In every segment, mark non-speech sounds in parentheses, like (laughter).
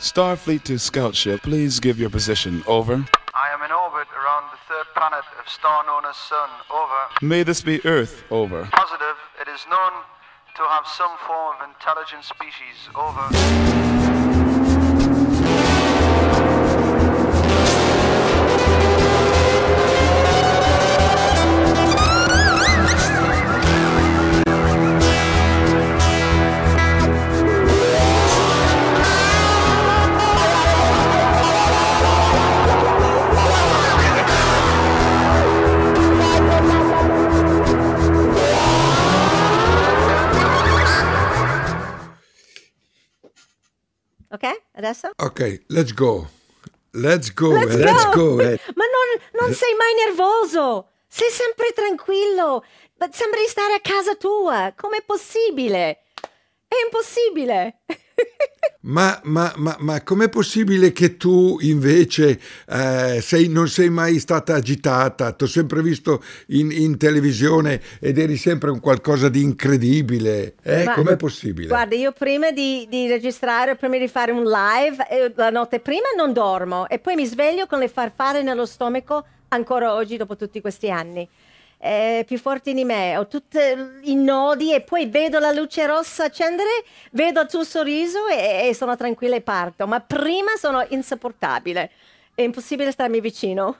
Starfleet to scout ship, please give your position. Over. I am in orbit around the third planet of star known as Sun. Over. May this be Earth. Over. Positive. It is known to have some form of intelligent species. Over. adesso? Ok, let's go. Let's go, let's, eh, go. go. Eh. Ma non, non eh. sei mai nervoso. Sei sempre tranquillo. Sembri stare a casa tua. Com'è possibile? È impossibile. (laughs) Ma, ma, ma, ma com'è possibile che tu invece eh, sei, non sei mai stata agitata? Ti ho sempre visto in, in, televisione ed eri sempre un qualcosa di incredibile. Eh, com'è possibile? Guarda, io prima di, di, registrare, prima di fare un live, eh, la notte prima non dormo e poi mi sveglio con le farfalle nello stomaco ancora oggi dopo tutti questi anni eh, più forti di me, ho tutti i nodi e poi vedo la luce rossa accendere, vedo il tuo sorriso e, e sono tranquilla e parto, ma prima sono insopportabile, è impossibile starmi vicino.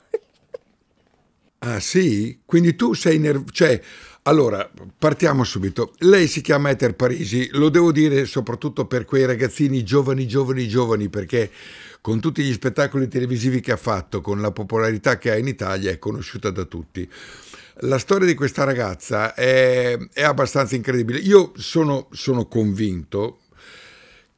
Ah sì? Quindi tu sei nervoso? cioè... Allora, partiamo subito. Lei si chiama Eter Parisi, lo devo dire soprattutto per quei ragazzini giovani, giovani, giovani, perché con tutti gli spettacoli televisivi che ha fatto, con la popolarità che ha in Italia, è conosciuta da tutti. La storia di questa ragazza è, è abbastanza incredibile. Io sono, sono convinto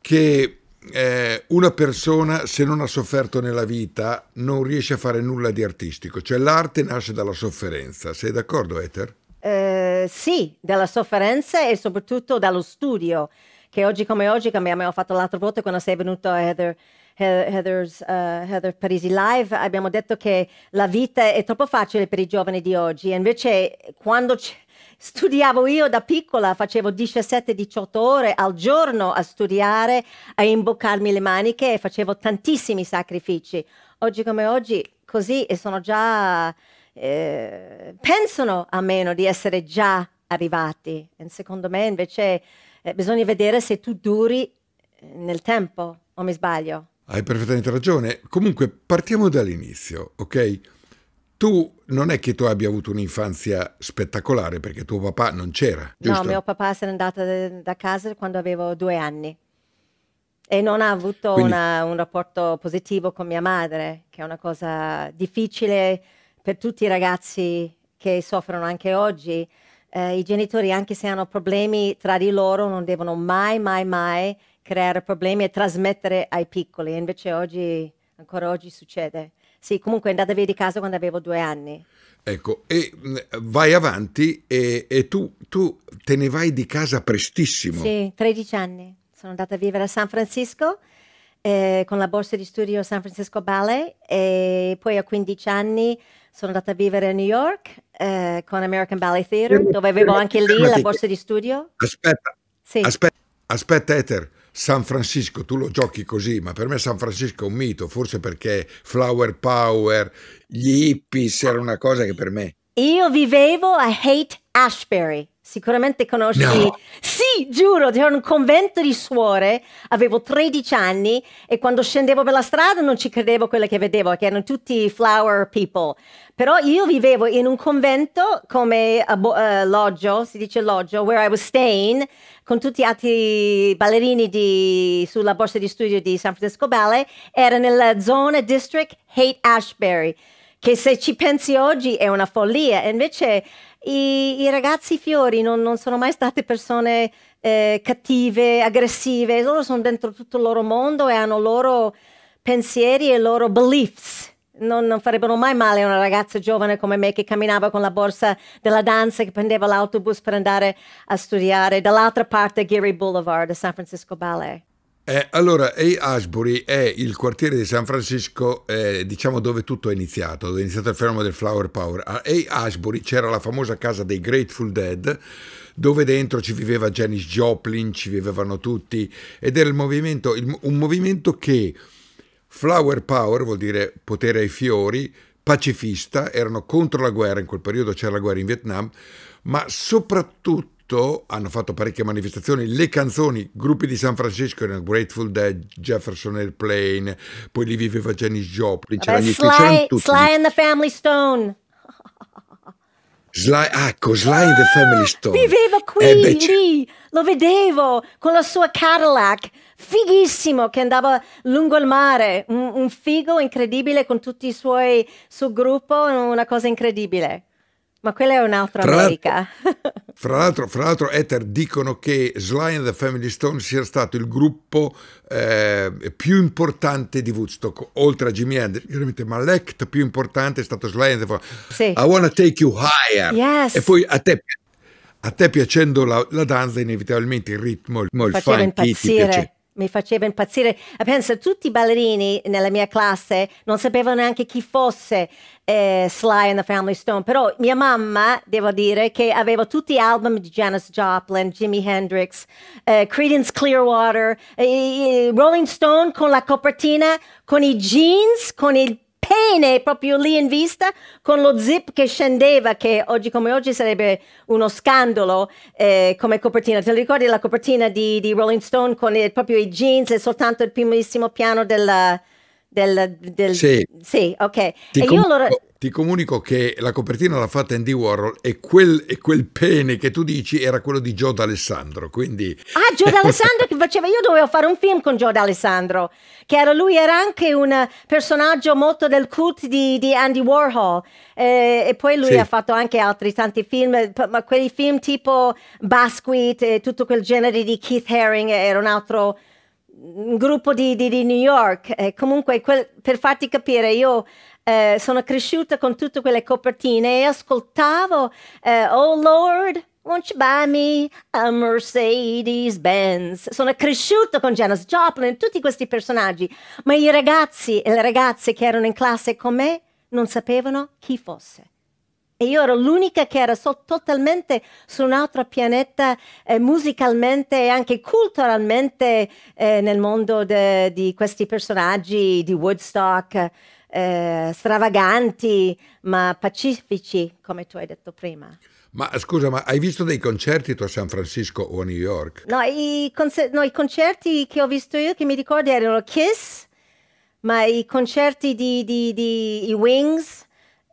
che eh, una persona, se non ha sofferto nella vita, non riesce a fare nulla di artistico. Cioè l'arte nasce dalla sofferenza. Sei d'accordo, Ether? Eh, sì, dalla sofferenza e soprattutto dallo studio, che oggi come oggi, come abbiamo fatto l'altra volta quando sei venuto, Heather, Heather's, uh, Heather Parisi Live, abbiamo detto che la vita è troppo facile per i giovani di oggi, invece quando c'è studiavo io da piccola, facevo 17-18 ore al giorno a studiare, a imboccarmi le maniche e facevo tantissimi sacrifici. Oggi come oggi, così e sono già. Eh, pensano a meno di essere già arrivati. E secondo me invece eh, bisogna vedere se tu duri eh, nel tempo, o mi sbaglio? Hai perfettamente ragione. Comunque partiamo dall'inizio, ok? Tu non è che tu abbia avuto un'infanzia spettacolare perché tuo papà non c'era. Giusto? No, mio papà se n'è andato da casa quando avevo due anni e non ha avuto Quindi... una, un rapporto positivo con mia madre, che è una cosa difficile per tutti i ragazzi che soffrono anche oggi. Eh, I genitori, anche se hanno problemi tra di loro, non devono mai, mai, mai creare problemi e trasmettere ai piccoli, invece oggi, ancora oggi succede. Sì, comunque andata via di casa quando avevo due anni. Ecco, e mm, vai avanti e, e tu, tu, te ne vai di casa prestissimo. Sì, 13 anni. Sono andata a vivere a San Francisco eh, con la borsa di studio San Francisco Ballet e poi a 15 anni sono andata a vivere a New York eh, con American Ballet Theatre dove avevo anche lì la borsa di studio. Aspetta, sì. aspetta, aspetta Ether, San Francisco, tu lo giochi così, ma per me San Francisco è un mito, forse perché Flower Power, gli hippies era una cosa che per me... Io vivevo a Hate Ashbury, Sicuramente conosci. No. Sì, giuro, c'era un convento di suore, avevo 13 anni e quando scendevo per la strada non ci credevo quello che vedevo, che erano tutti flower people. Però io vivevo in un convento come uh, eh, eh, loggio, si dice loggio, where I was staying, con tutti gli altri ballerini di, sulla borsa di studio di San Francisco Ballet, era nella zona district Haight-Ashbury, che se ci pensi oggi è una follia. invece i, i ragazzi fiori non, non, sono mai state persone eh, cattive, aggressive, loro sono dentro tutto il loro mondo e hanno i loro pensieri e i loro beliefs. Non, non, farebbero mai male a una ragazza giovane come me che camminava con la borsa della danza, che prendeva l'autobus per andare a studiare dall'altra parte Geary Boulevard San Francisco Ballet. Eh, allora, A. Ashbury è il quartiere di San Francisco, eh, diciamo dove tutto è iniziato, dove è iniziato il fenomeno del flower power. A A. Ashbury c'era la famosa casa dei Grateful Dead, dove dentro ci viveva Janis Joplin, ci vivevano tutti, ed era il movimento, il, un movimento che flower power, vuol dire potere ai fiori, pacifista, erano contro la guerra, in quel periodo c'era la guerra in Vietnam, ma soprattutto tutto, hanno fatto parecchie manifestazioni, le canzoni, gruppi di San Francisco erano Grateful Dead, Jefferson Airplane, poi lì viveva Janis Joplin, c'erano gli Sly, tutti. Sly and the Family Stone. Sly, ecco, Sly and the Family ah, Stone. Viveva qui, eh, beh, lì, lo vedevo, con la sua Cadillac, fighissimo, che andava lungo il mare, un, un figo incredibile con tutti i suoi, suo gruppo, una cosa incredibile. Ma quella è un'altra fra America. (laughs) fra, l'altro, fra l'altro, Ether dicono che Sly and the Family Stone sia stato il gruppo eh, più importante di Woodstock, oltre a Jimmy Anderson, ma l'act più importante è stato Sly and the Family Stone. Sì. I wanna take you higher. Yes. E poi a te, a te piacendo la, la, danza, inevitabilmente il ritmo, il, il funk, ti piace mi faceva impazzire. Pensa, tutti i ballerini nella mia classe non sapevano neanche chi fosse eh, Sly and the Family Stone, però mia mamma, devo dire, che aveva tutti gli album di Janis Joplin, Jimi Hendrix, eh, Creedence Clearwater, eh, Rolling Stone con la copertina, con i jeans, con il pene proprio lì in vista con lo zip che scendeva, che oggi come oggi sarebbe uno scandalo eh, come copertina. Te lo ricordi la copertina di, di Rolling Stone con il, proprio i jeans e soltanto il primissimo piano della, del, del... Sì. sì. ok. Ti, com- allora... ti, comunico che la copertina l'ha fatta Andy Warhol e quel, e quel pene che tu dici era quello di Joe D'Alessandro. Quindi... Ah, Joe D'Alessandro (laughs) che faceva. Io dovevo fare un film con Joe D'Alessandro, che era, lui era anche un personaggio molto del cult di, di Andy Warhol. Eh, e poi lui sì. ha fatto anche altri tanti film, ma quei film tipo Basquiat e tutto quel genere di Keith Haring era un altro un gruppo di, di, di New York. Eh, comunque, quel, per farti capire, io eh, sono cresciuta con tutte quelle copertine e ascoltavo eh, Oh Lord, Won't you buy me a Mercedes Benz? Sono cresciuta con Janice Joplin, tutti questi personaggi, ma i ragazzi e le ragazze che erano in classe con me non sapevano chi fosse e io ero l'unica che era so, totalmente su un altro pianeta eh, musicalmente e anche culturalmente eh, nel mondo de, di questi personaggi di Woodstock, eh, stravaganti ma pacifici, come tu hai detto prima. Ma scusa, ma hai visto dei concerti tu a San Francisco o a New York? No, i, concer no, i concerti che ho visto io, che mi ricordo, erano Kiss, ma i concerti di, di, di i Wings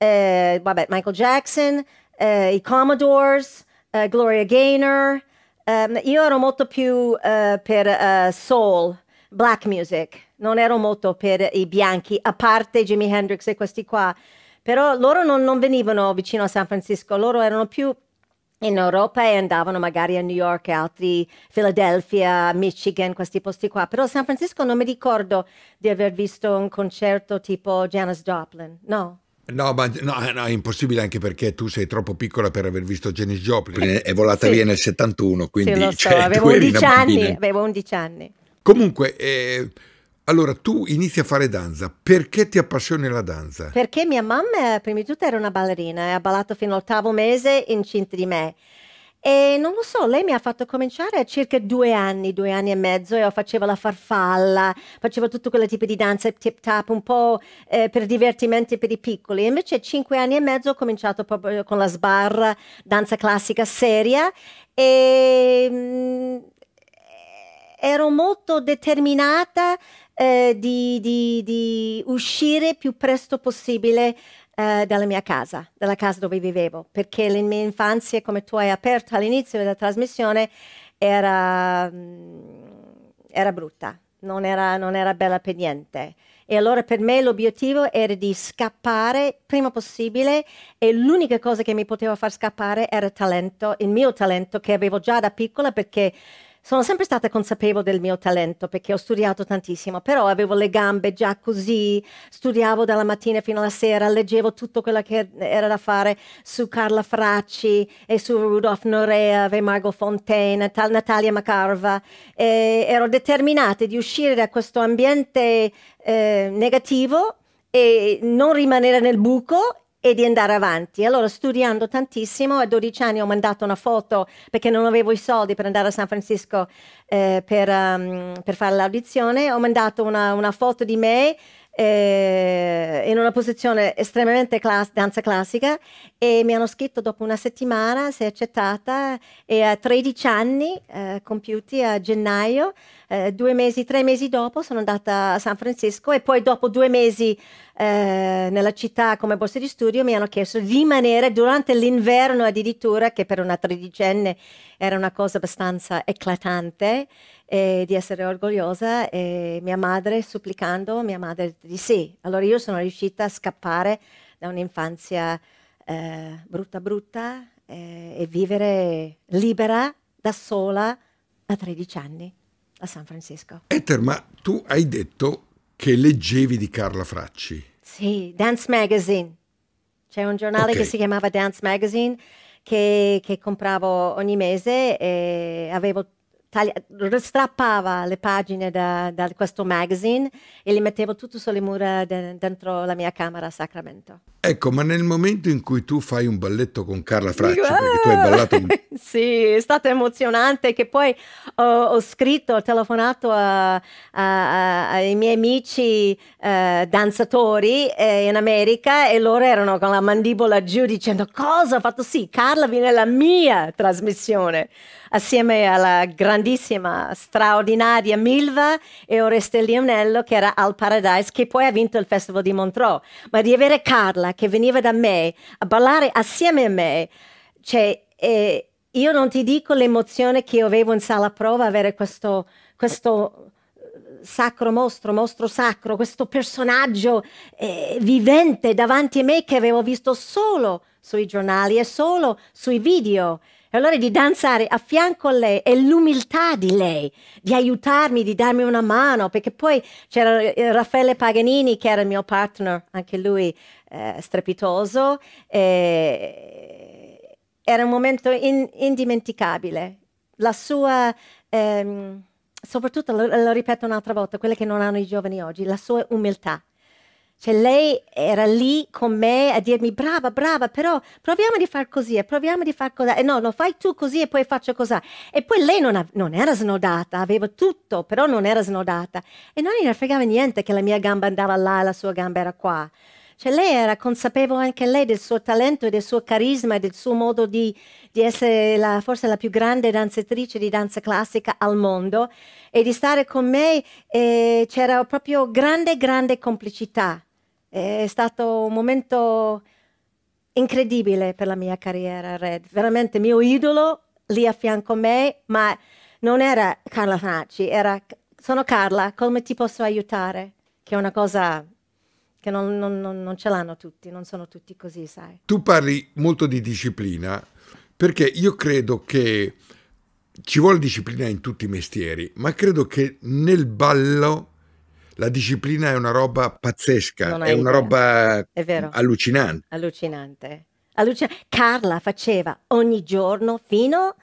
eh, vabbè, Michael Jackson, eh, i Commodores, eh, Gloria Gaynor. Ehm, io ero molto più eh, per eh, soul, black music, non ero molto per i bianchi, a parte Jimi Hendrix e questi qua. Però loro non, non venivano vicino a San Francisco, loro erano più in Europa e andavano magari a New York e altri, Philadelphia, Michigan, questi posti qua. Però San Francisco non mi ricordo di aver visto un concerto tipo Janis Joplin, no. No, ma no, eh, no, è impossibile anche perché tu sei troppo piccola per aver visto Janis Joplin. È volata sì. via nel 71, quindi sì, (laughs) cioè, so, avevo, 11 anni, avevo 11 anni. Comunque, eh, allora tu inizi a fare danza, perché ti appassioni la danza? Perché mia mamma, prima di tutto, era una ballerina e ha ballato fino all'ottavo mese incinta di me. E non lo so, lei mi ha fatto cominciare a circa due anni, due anni e mezzo, io facevo la farfalla, facevo tutto quel tipo di danza tip tap, un po' eh, per divertimenti per i piccoli. Invece cinque anni e mezzo ho cominciato proprio con la sbarra, danza classica seria e mh, mm, ero molto determinata eh, di, di, di uscire più presto possibile eh, dalla mia casa, dalla casa dove vivevo, perché la mia infanzia, come tu hai aperto all'inizio della trasmissione, era, mm, era brutta, non era, non era bella per niente. E allora per me l'obiettivo era di scappare prima possibile e l'unica cosa che mi poteva far scappare era il talento, il mio talento che avevo già da piccola perché sono sempre stata consapevole del mio talento perché ho studiato tantissimo, però avevo le gambe già così, studiavo dalla mattina fino alla sera, leggevo tutto quello che era da fare su Carla Fracci e su Rudolf Norea, e Margot Fontaine, Natalia Macarva. E ero determinata di uscire da questo ambiente eh, negativo e non rimanere nel buco e di andare avanti. Allora, studiando tantissimo, a 12 anni ho mandato una foto perché non avevo i soldi per andare a San Francisco eh, per, um, per, fare l'audizione. Ho mandato una, una foto di me eh, in una posizione estremamente class- danza classica e mi hanno scritto dopo una settimana, sei accettata e a 13 anni eh, compiuti a gennaio, eh, due mesi, tre mesi dopo sono andata a San Francisco e poi dopo due mesi eh, nella città come borsa di studio mi hanno chiesto di rimanere durante l'inverno addirittura che per una tredicenne era una cosa abbastanza eclatante eh, di essere orgogliosa e mia madre supplicando, mia madre di sì. Allora io sono riuscita a scappare da un'infanzia eh, brutta brutta eh, e vivere libera da sola a 13 anni a San Francisco. Ether, ma tu hai detto che leggevi di Carla Fracci. Sì, Dance Magazine. C'è un giornale okay. che si chiamava Dance Magazine che, che compravo ogni mese e avevo taglia, strappava le pagine da, da, questo magazine e le mettevo tutto sulle mura de, dentro la mia camera a Sacramento. Ecco, ma nel momento in cui tu fai un balletto con Carla Fracci, Dico, perché tu hai ah! ballato... (laughs) sì, è stato emozionante che poi ho, ho scritto, ho telefonato a, a, a, ai miei amici eh, danzatori eh, in America e loro erano con la mandibola giù dicendo cosa ho fatto? Sì, Carla viene alla mia trasmissione assieme alla grandissima, straordinaria Milva e Oreste Lionello che era al Paradise, che poi ha vinto il Festival di Montreux. Ma di avere Carla che veniva da me a ballare assieme a me, cioè, eh, io non ti dico l'emozione che io avevo in sala prova, avere questo, questo eh, sacro mostro, mostro sacro, questo personaggio eh, vivente davanti a me che avevo visto solo sui giornali e solo sui video allora di danzare a fianco a lei e l'umiltà di lei, di aiutarmi, di darmi una mano, perché poi c'era eh, Raffaele Paganini che era il mio partner, anche lui eh, strepitoso. Eh, era un momento in, indimenticabile. La sua... Ehm, soprattutto, lo, lo ripeto un'altra volta, quelle che non hanno i giovani oggi, la sua umiltà. Cioè lei era lì con me a dirmi brava, brava, però proviamo di far così e proviamo di far così. E no, lo fai tu così e poi faccio così. E poi lei non, non, era snodata, aveva tutto, però non era snodata. E non gliene fregava niente che la mia gamba andava là e la sua gamba era qua. Cioè lei era consapevole anche lei del suo talento e del suo carisma e del suo modo di, di essere la, forse la più grande danzatrice di danza classica al mondo e di stare con me eh, c'era proprio grande, grande complicità. È stato un momento incredibile per la mia carriera, Red. Veramente mio idolo lì a fianco a me, ma non era Carla Fanacci, era sono Carla, come ti posso aiutare? Che è una cosa che non, non, non ce l'hanno tutti, non sono tutti così, sai. Tu parli molto di disciplina, perché io credo che ci vuole disciplina in tutti i mestieri, ma credo che nel ballo la disciplina è una roba pazzesca, è idea. una roba è allucinante. Allucinante. Allucin Carla faceva ogni giorno fino a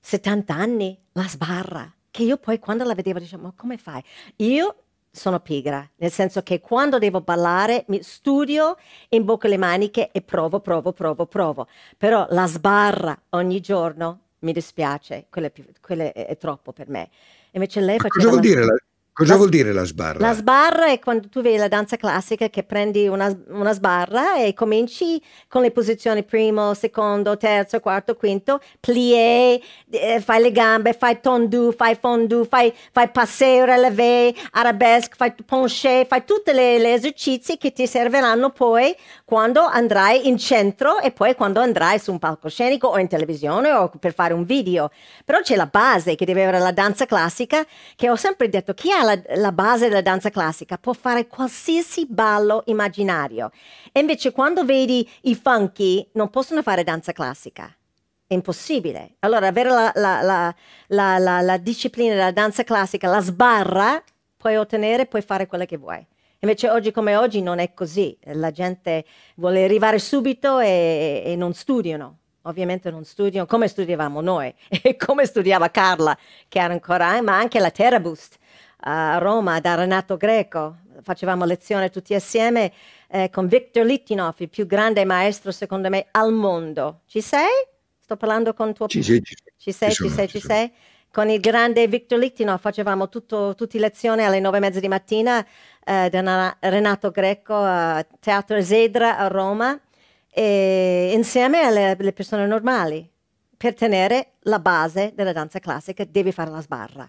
70 anni la sbarra, che io poi quando la vedevo dicevo, ma come fai? Io sono pigra, nel senso che quando devo ballare mi studio, imbocco le maniche e provo, provo, provo, provo. Però la sbarra ogni giorno mi dispiace, quella è, più, quella è, è troppo per me. Invece lei faceva... Cosa vuol dire la, Cosa la, vuol dire la sbarra? La sbarra è quando tu vedi la danza classica che prendi una, una, sbarra e cominci con le posizioni primo, secondo, terzo, quarto, quinto, plié, eh, fai le gambe, fai tondu, fai fondu, fai, fai passé, relevé, arabesque, fai penché, fai tutti gli esercizi che ti serviranno poi quando andrai in centro e poi quando andrai su un palcoscenico o in televisione o per fare un video. Però c'è la base che deve avere la danza classica che ho sempre detto, chi ha è la, base della danza classica, può fare qualsiasi ballo immaginario. E invece quando vedi i funky non possono fare danza classica. È impossibile. Allora avere la, la, la disciplina della danza classica, la sbarra, puoi ottenere, puoi fare quello che vuoi. Invece oggi come oggi non è così, la gente vuole arrivare subito e, e non studiano, ovviamente non studiano come studiavamo noi (laughs) e come studiava Carla, che era ancora, eh, ma anche la Terra a Roma da Renato Greco, facevamo lezione tutti assieme eh, con Victor Litinov, il più grande maestro secondo me al mondo. Ci sei? Sto parlando con tuo... Ci sei, ci, ci sei, ci, sei, ci sei? Con il grande Victor Litvinov facevamo tutto, tutti lezioni alle nove e mezza di mattina eh, da Renato Greco a eh, Teatro Esedra a Roma e insieme alle, alle persone normali per tenere la base della danza classica devi fare la sbarra.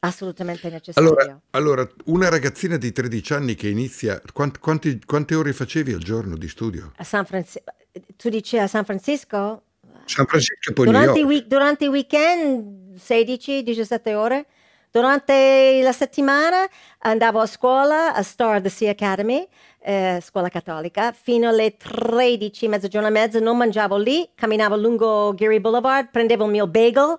Assolutamente necessario. Allora, allora, una ragazzina di 13 anni che inizia, quant, quanti, quante ore facevi al giorno di studio? A San Francisco, tu dici a San Francisco? San Francisco poi durante, i, durante i weekend 16-17 ore, durante la settimana andavo a scuola a Star of the Sea Academy, eh, scuola cattolica, fino alle 13, mezzogiorno e mezzo, non mangiavo lì, camminavo lungo Geary Boulevard, prendevo il mio bagel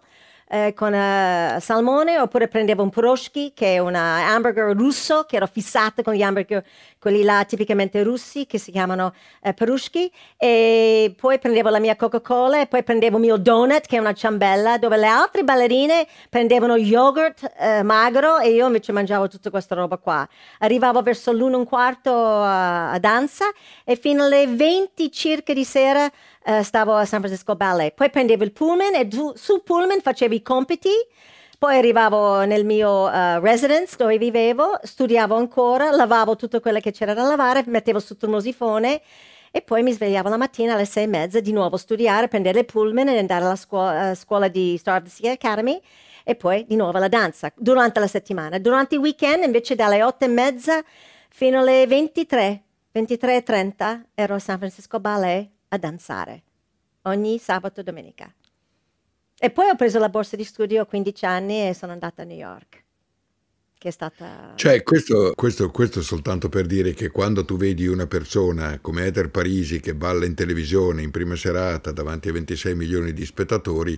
eh, con eh, salmone, oppure prendevo un poroschi, che è un hamburger russo, che ero fissata con gli hamburger quelli là tipicamente russi che si chiamano eh, perushki e poi prendevo la mia Coca-Cola e poi prendevo il mio donut che è una ciambella dove le altre ballerine prendevano yogurt eh, magro e io invece mangiavo tutta questa roba qua. Arrivavo verso l'uno un quarto a, eh, a danza e fino alle 20 circa di sera eh, stavo a San Francisco Ballet. Poi prendevo il pullman e giù, sul pullman facevo i compiti poi arrivavo nel mio uh, residence dove vivevo, studiavo ancora, lavavo tutto quello che c'era da lavare, mettevo sotto il musifone e poi mi svegliavo la mattina alle sei e mezza di nuovo a studiare, prendere il pullman e andare alla scuola, uh, eh, scuola di Star of the Sea Academy e poi di nuovo alla danza durante la settimana. Durante i weekend invece dalle otto e mezza fino alle 23, 23 e 30 ero a San Francisco Ballet a danzare ogni sabato e domenica. E poi ho preso la borsa di studio a 15 anni e sono andata a New York. Che è stata. Cioè, questo, questo, questo soltanto per dire che quando tu vedi una persona come Heather Parisi che balla in televisione in prima serata davanti a 26 milioni di spettatori,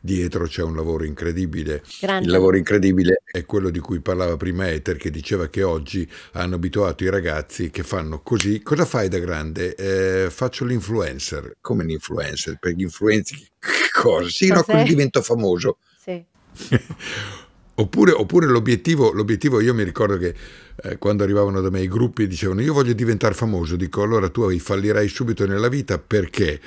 dietro c'è un lavoro incredibile. Grande. Il lavoro incredibile è quello di cui parlava prima Ether, che diceva che oggi hanno abituato i ragazzi che fanno così. Cosa fai da grande? Eh, faccio l'influencer. Come l'influencer? Per gli influenzi che cosa? Sì, no, così divento famoso. Sì. (laughs) Oppure, oppure l'obiettivo, l'obiettivo, io mi ricordo che eh, quando arrivavano da me i gruppi dicevano io voglio diventare famoso, dico allora tu fallirai subito nella vita perché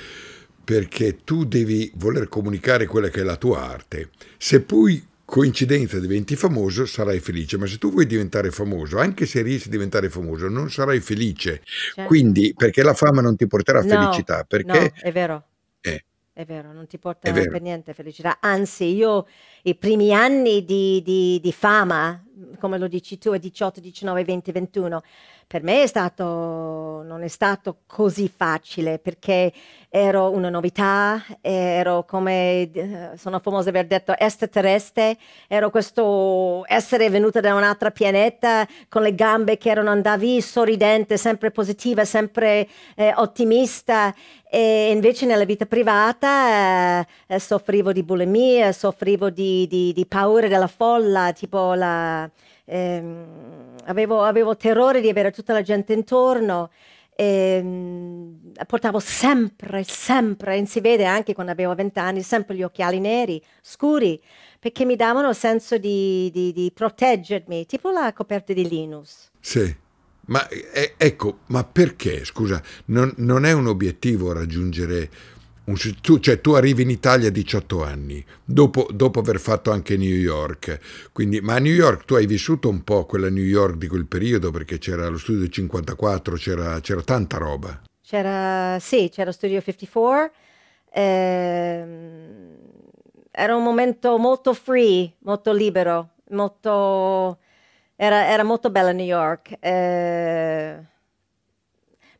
perché tu devi voler comunicare quella che è la tua arte. Se poi coincidenza diventi famoso sarai felice, ma se tu vuoi diventare famoso, anche se riesci a diventare famoso, non sarai felice. Certo. Quindi, perché la fama non ti porterà no, felicità, perché no, è vero. Eh. È vero, non ti porterà per niente felicità. Anzi, io i primi anni di, di, di fama come lo dici tu, è 18, 19, 20, 21. Per me è stato, non è stato così facile perché ero una novità, ero come, eh, sono famosa aver detto, extraterrestre, ero questo essere venuta da un altro pianeta con le gambe che erano andavi, sorridente, sempre positiva, sempre eh, ottimista e invece nella vita privata eh, soffrivo di bulimia, soffrivo di, di, di paura della folla, tipo la ehm, avevo, avevo, terrore di avere tutta la gente intorno. E ehm, portavo sempre, sempre, e si vede anche quando avevo vent'anni, sempre gli occhiali neri, scuri, perché mi davano il senso di, di, di, proteggermi, tipo la coperta di Linus. Sì. Ma eh, ecco, ma perché, scusa, non, non è un obiettivo raggiungere tu, cioè tu arrivi in Italia a 18 anni, dopo, dopo, aver fatto anche New York, quindi, ma a New York tu hai vissuto un po' quella New York di quel periodo perché c'era lo studio 54, c'era, tanta roba. C'era, sì, c'era studio 54, ehm, era un momento molto free, molto libero, molto, era, era, molto bella New York, eh,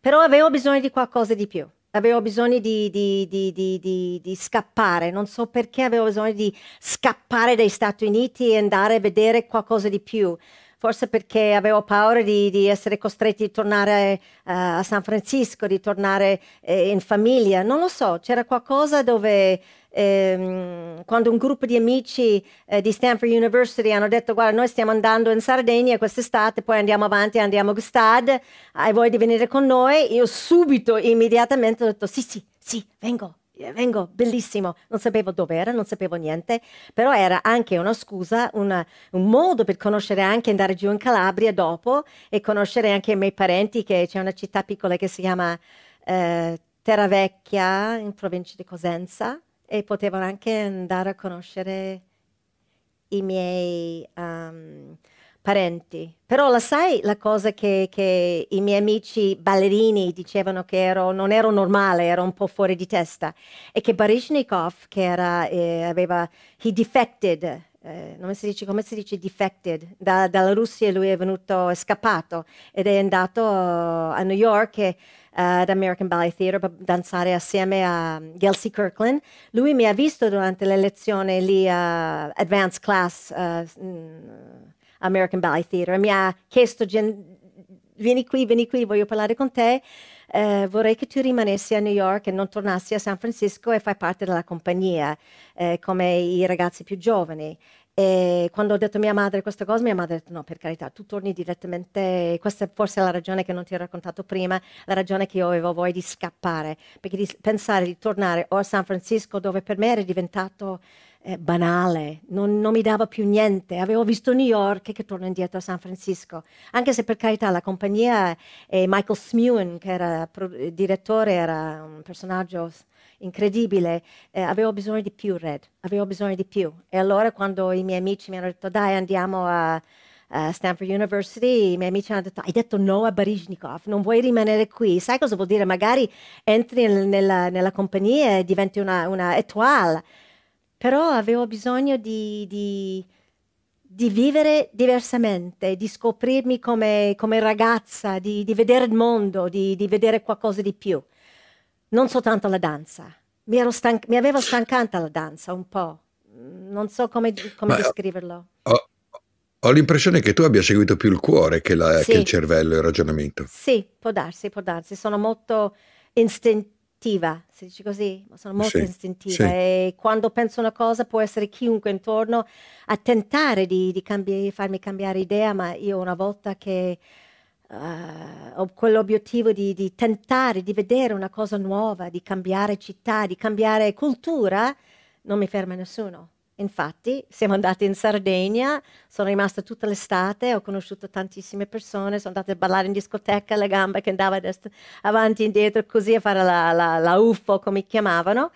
però avevo bisogno di qualcosa di più avevo bisogno di, di, di, di, scappare, non so perché avevo bisogno di scappare dagli Stati Uniti e andare a vedere qualcosa di più, forse perché avevo paura di, essere costretti a tornare uh, a San Francisco, di tornare eh, in famiglia, non lo so, c'era qualcosa dove Ehm, quando un gruppo di amici eh, di Stanford University hanno detto guarda noi stiamo andando in Sardegna quest'estate, poi andiamo avanti, andiamo a Gustad, hai voglia di venire con noi? Io subito, immediatamente ho detto sì, sì, sì, vengo, eh, vengo, bellissimo, non sapevo dove era, non sapevo niente, però era anche una scusa, una, un modo per conoscere anche, andare giù in Calabria dopo e conoscere anche i miei parenti, che c'è una città piccola che si chiama eh, Terravecchia in provincia di Cosenza, e potevano anche andare a conoscere i miei um, parenti. Però la sai la cosa che, che, i miei amici ballerini dicevano che ero, non ero normale, ero un po' fuori di testa, e che Baryshnikov, che era, eh, aveva, he defected, eh, come, si dice, come si dice defected, da, dalla Russia lui è venuto, è scappato ed è andato a New York e eh, ad American Ballet Theatre per danzare assieme a mm, Gelsey Kirkland. Lui mi ha visto durante le lezioni lì a Advanced Class eh, mm, American Ballet Theatre e mi ha chiesto vieni qui, vieni qui, voglio parlare con te. Eh, vorrei che tu rimanessi a New York e non tornassi a San Francisco e fai parte della compagnia eh, come i ragazzi più giovani. E quando ho detto a mia madre questa cosa, mia madre ha detto no, per carità, tu torni direttamente, questa è forse la ragione che non ti ho raccontato prima, la ragione che io avevo voglia di scappare, perché di pensare di tornare o a San Francisco dove per me era diventato eh, banale, non, non, mi dava più niente, avevo visto New York che torno indietro a San Francisco, anche se per carità la compagnia e eh, Michael Smewen, che era pro- direttore, era un personaggio incredibile, eh, avevo bisogno di più Red, avevo bisogno di più. E allora quando i miei amici mi hanno detto dai andiamo a, a Stanford University, i miei amici mi hanno detto hai detto no a Baryshnikov, non vuoi rimanere qui, sai cosa vuol dire? Magari entri nel, nella, nella, compagnia e diventi una, una étoile, però avevo bisogno di, di di vivere diversamente, di scoprirmi come, come ragazza, di, di, vedere il mondo, di, di vedere qualcosa di più non soltanto la danza. Mi, stanca, mi aveva stancata la danza un po', non so come, come eh, descriverlo. Ho, ho, l'impressione che tu abbia seguito più il cuore che, la, sì. che il cervello e il ragionamento. Sì, può darsi, può darsi. Sono molto istintiva, si dice così, sono molto sì, istintiva sì. e quando penso una cosa può essere chiunque intorno a tentare di, di cambi- farmi cambiare idea, ma io una volta che uh, eh, con l'obiettivo di, di, tentare di vedere una cosa nuova, di cambiare città, di cambiare cultura, non mi ferma nessuno. Infatti siamo andati in Sardegna, sono rimasta tutta l'estate, ho conosciuto tantissime persone, sono andata a ballare in discoteca, la gamba che andava avanti e indietro così a fare la, la, la UFO come chiamavano.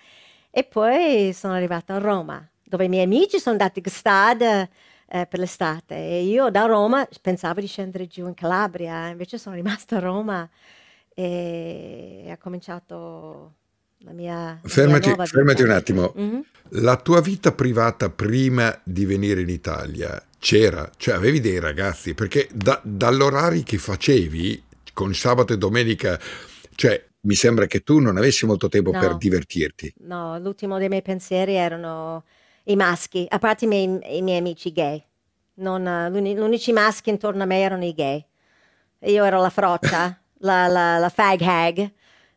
E poi sono arrivata a Roma, dove i miei amici sono andati a Gstad, eh, per l'estate e io da Roma pensavo di scendere giù in Calabria, invece sono rimasta a Roma e ha cominciato la mia... Fermati, la mia fermati un attimo. Mm -hmm. La tua vita privata prima di venire in Italia c'era, cioè avevi dei ragazzi, perché da, dall'orario che facevi con sabato e domenica, cioè mi sembra che tu non avessi molto tempo no, per divertirti. No, l'ultimo dei miei pensieri erano i maschi, a parte i miei, i miei amici gay. Non, l'uni, gli unici maschi intorno a me erano i gay. Io ero la frotta, (laughs) la, la, la, fag hag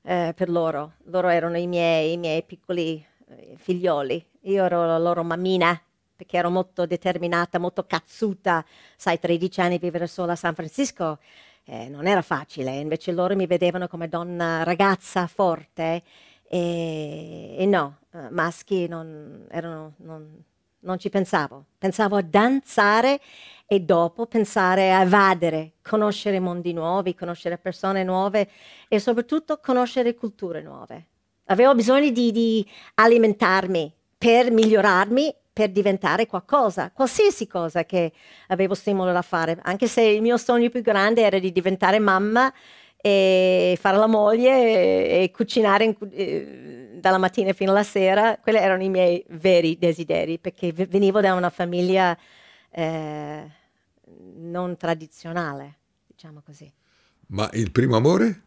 eh, per loro. Loro erano i miei, i miei piccoli eh, figlioli. Io ero la loro mammina perché ero molto determinata, molto cazzuta. Sai, 13 anni vivere sola a San Francisco eh, non era facile. Invece loro mi vedevano come donna ragazza forte e, e no, eh, maschi non, erano, non, non ci pensavo. Pensavo a danzare e dopo pensare a evadere, conoscere mondi nuovi, conoscere persone nuove e soprattutto conoscere culture nuove. Avevo bisogno di, di alimentarmi per migliorarmi, per diventare qualcosa, qualsiasi cosa che avevo stimolo da fare, anche se il mio sogno più grande era di diventare mamma e fare la moglie e, e cucinare in, eh, dalla mattina fino alla sera. Quelli erano i miei veri desideri perché venivo da una famiglia eh, non tradizionale, diciamo così. Ma il primo amore?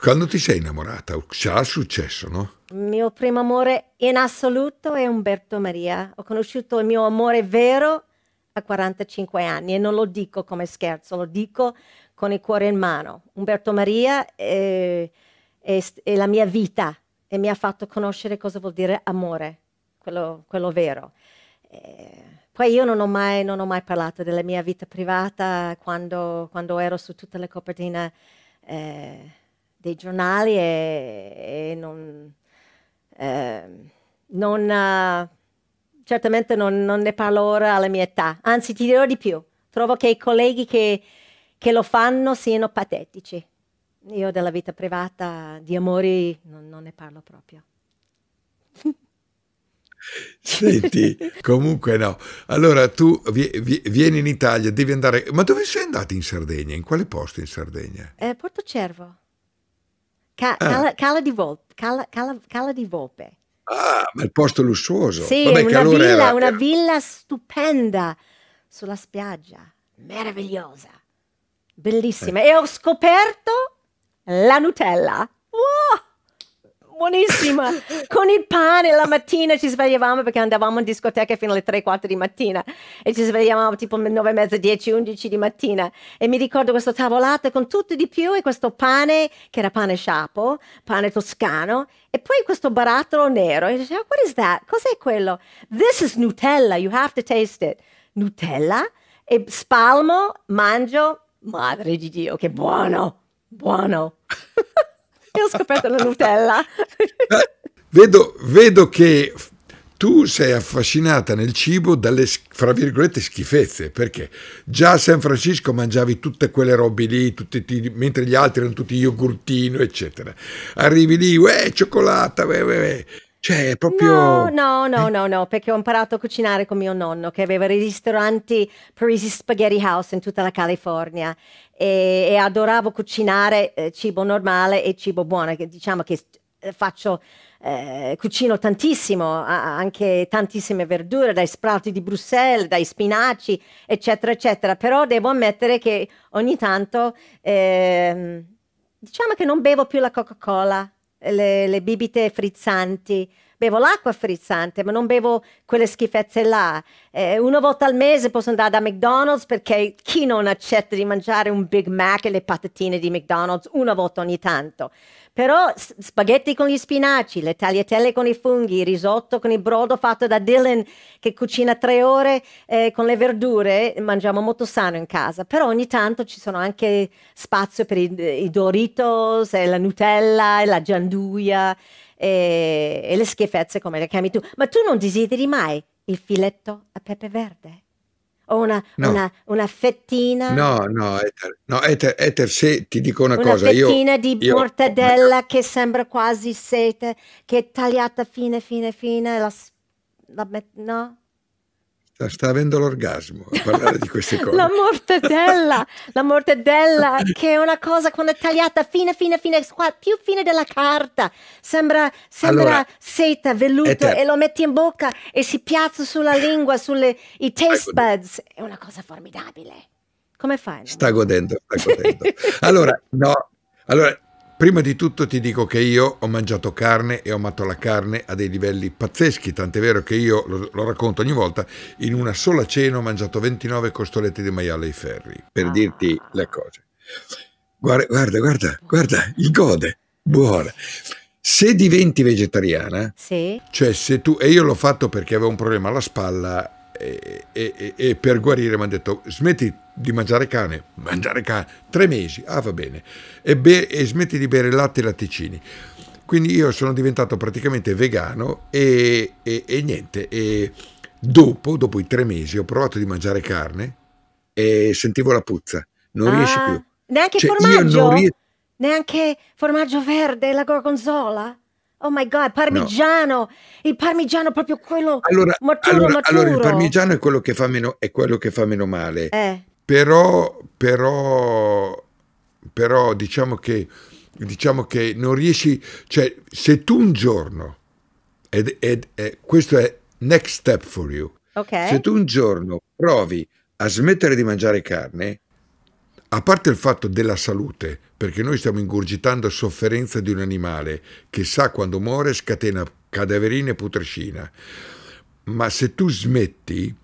Quando ti sei innamorata? C'ha successo, no? Il mio primo amore in assoluto è Umberto Maria. Ho conosciuto il mio amore vero a 45 anni e non lo dico come scherzo, lo dico con il cuore in mano. Umberto Maria è, è, è la mia vita e mi ha fatto conoscere cosa vuol dire amore, quello, quello vero. Eh, poi io non ho, mai, non ho, mai, parlato della mia vita privata quando, quando ero su tutte le copertine eh, dei giornali e, e non, ehm, eh, non, uh, certamente non, ne parlo ora alla mia età. Anzi, ti dirò di più. Trovo che i colleghi che che lo fanno siano patetici. Io della vita privata, di amori, non, non ne parlo proprio. Senti, (laughs) comunque no. Allora tu vi, vi, vieni in Italia, devi andare... Ma dove sei andata in Sardegna? In quale posto in Sardegna? Eh, Porto Cervo. Ca cala, ah. cala, di Volpe. Cala, cala, di Volpe. Ah, ma il posto lussuoso. Sì, Vabbè, una, villa, era... una villa stupenda sulla spiaggia, meravigliosa. Bellissime. E ho scoperto la Nutella. Wow! Buonissima! (laughs) Con il pane la mattina ci svegliavamo perché andavamo in discoteca fino alle 3-4 di mattina e ci svegliavamo tipo 9 e 10, 11 di mattina e mi ricordo questa tavolata con tutto di più e questo pane che era pane sciapo, pane toscano e poi questo barattolo nero e dicevo, ah, what is that? Cos'è quello? This is Nutella, you have to taste it. Nutella? E spalmo, mangio, Madre di Dio, che buono, buono. e (laughs) ho scoperto la Nutella. (laughs) vedo, vedo che tu sei affascinata nel cibo dalle, fra virgolette, schifezze, perché già a San Francisco mangiavi tutte quelle robe lì, tutti, mentre gli altri erano tutti yogurtino, eccetera. Arrivi lì, uè, cioccolata, uè, uè, uè. Cioè, è proprio... No, no, no, eh? no, no, perché ho imparato a cucinare con mio nonno che aveva i ristoranti Parisi Spaghetti House in tutta la California e, e adoravo cucinare eh, cibo normale e cibo buono, che diciamo che eh, faccio... Eh, cucino tantissimo, anche tantissime verdure, dai sprouti di Bruxelles, dai spinaci, eccetera, eccetera. Però devo ammettere che ogni tanto, eh, diciamo che non bevo più la Coca-Cola le, le bibite frizzanti, bevo l'acqua frizzante, ma non bevo quelle schifezze là. Eh, una volta al mese posso andare da McDonald's perché chi non accetta di mangiare un Big Mac e le patatine di McDonald's una volta ogni tanto? Però spaghetti con gli spinaci, le tagliatelle con i funghi, il risotto con il brodo fatto da Dylan che cucina tre ore eh, con le verdure, mangiamo molto sano in casa. Però ogni tanto ci sono anche spazio per i, i Doritos, eh, la Nutella, e la gianduia e, e le schifezze come le chiami tu. Ma tu non desideri mai il filetto a pepe verde? o una, no. una, una fettina? No, no, Ether, no, Ether, Ether se ti dico una, una cosa, io... Una fettina di io, mortadella io... che sembra quasi sete, che è tagliata fine, fine, fine, la, la no? Sta, sta avendo l'orgasmo a parlare di queste (laughs) cose. la mortadella, la mortadella che è una cosa quando è tagliata fine, fine, fine, qua, più fine della carta. Sembra, sembra allora, seta, velluto e lo metti in bocca e si piazza sulla lingua, sui taste buds. È una cosa formidabile. Come fai? Sta godendo, sta godendo. allora, no, allora Prima di tutto ti dico che io ho mangiato carne e ho amato la carne a dei livelli pazzeschi, tant'è vero che io lo, lo racconto ogni volta, in una sola cena ho mangiato 29 costolette di maiale ai ferri, per ah. dirti le cose. Guarda, guarda, guarda, guarda, il gode, buona. Se diventi vegetariana, sì. cioè se tu, e io l'ho fatto perché avevo un problema alla spalla e, e, e, e per guarire mi hanno detto smetti di mangiare cane, mangiare cane, tre mesi, ah va bene, e, be e smetti di bere latte e latticini. Quindi io sono diventato praticamente vegano e, e, e niente, e dopo, dopo i tre mesi ho provato di mangiare carne e sentivo la puzza, non ah, riesci più. Neanche cioè, formaggio? Neanche formaggio verde, la gorgonzola? Oh my god, parmigiano! No. Il parmigiano proprio quello allora, maturo, allora, maturo. Allora, il parmigiano è quello che fa meno, che fa meno male. Eh però, però, però diciamo, che, diciamo che non riesci, cioè se tu un giorno, ed, ed, ed, eh, questo è next step for you, okay. se tu un giorno provi a smettere di mangiare carne, a parte il fatto della salute, perché noi stiamo ingurgitando sofferenza di un animale che sa quando muore scatena cadaverina e putrescina, ma se tu smetti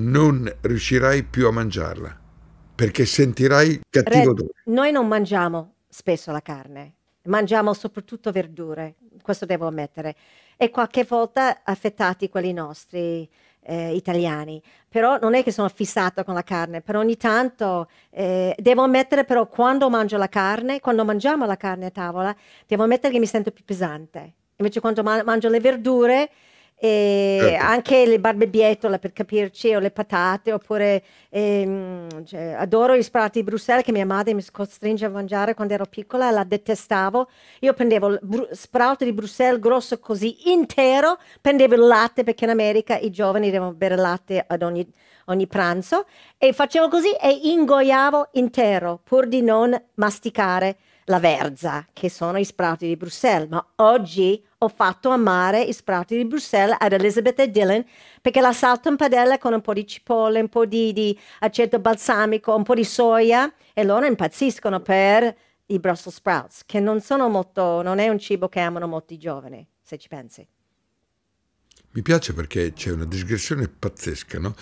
non riuscirai più a mangiarla perché sentirai cattivo Red, odore. Noi non mangiamo spesso la carne, mangiamo soprattutto verdure, questo devo ammettere, e qualche volta affettati quelli nostri. Eh, italiani, però non è che sono fissata con la carne, per ogni tanto eh, devo ammettere però quando mangio la carne, quando mangiamo la carne a tavola, devo ammettere che mi sento più pesante. Invece quando man mangio le verdure e certo. anche le barbebietola per capirci o le patate oppure ehm, cioè, adoro gli sparati di Bruxelles che mia madre mi costringe a mangiare quando ero piccola la detestavo io prendevo br- sprouto di Bruxelles grosso così intero prendevo il latte perché in America i giovani devono bere latte ad ogni, ogni pranzo e facevo così e ingoiavo intero pur di non masticare la Verza, che sono i Sprouti di Bruxelles, ma oggi ho fatto amare i Sprouti di Bruxelles ad Elizabeth e Dylan perché la salto in padella con un po' di cipolle, un po' di, di aceto balsamico, un po' di soia e loro impazziscono per i Brussels Sprouts, che non sono molto, non è un cibo che amano molti giovani, se ci pensi. Mi piace perché c'è una digressione pazzesca, no?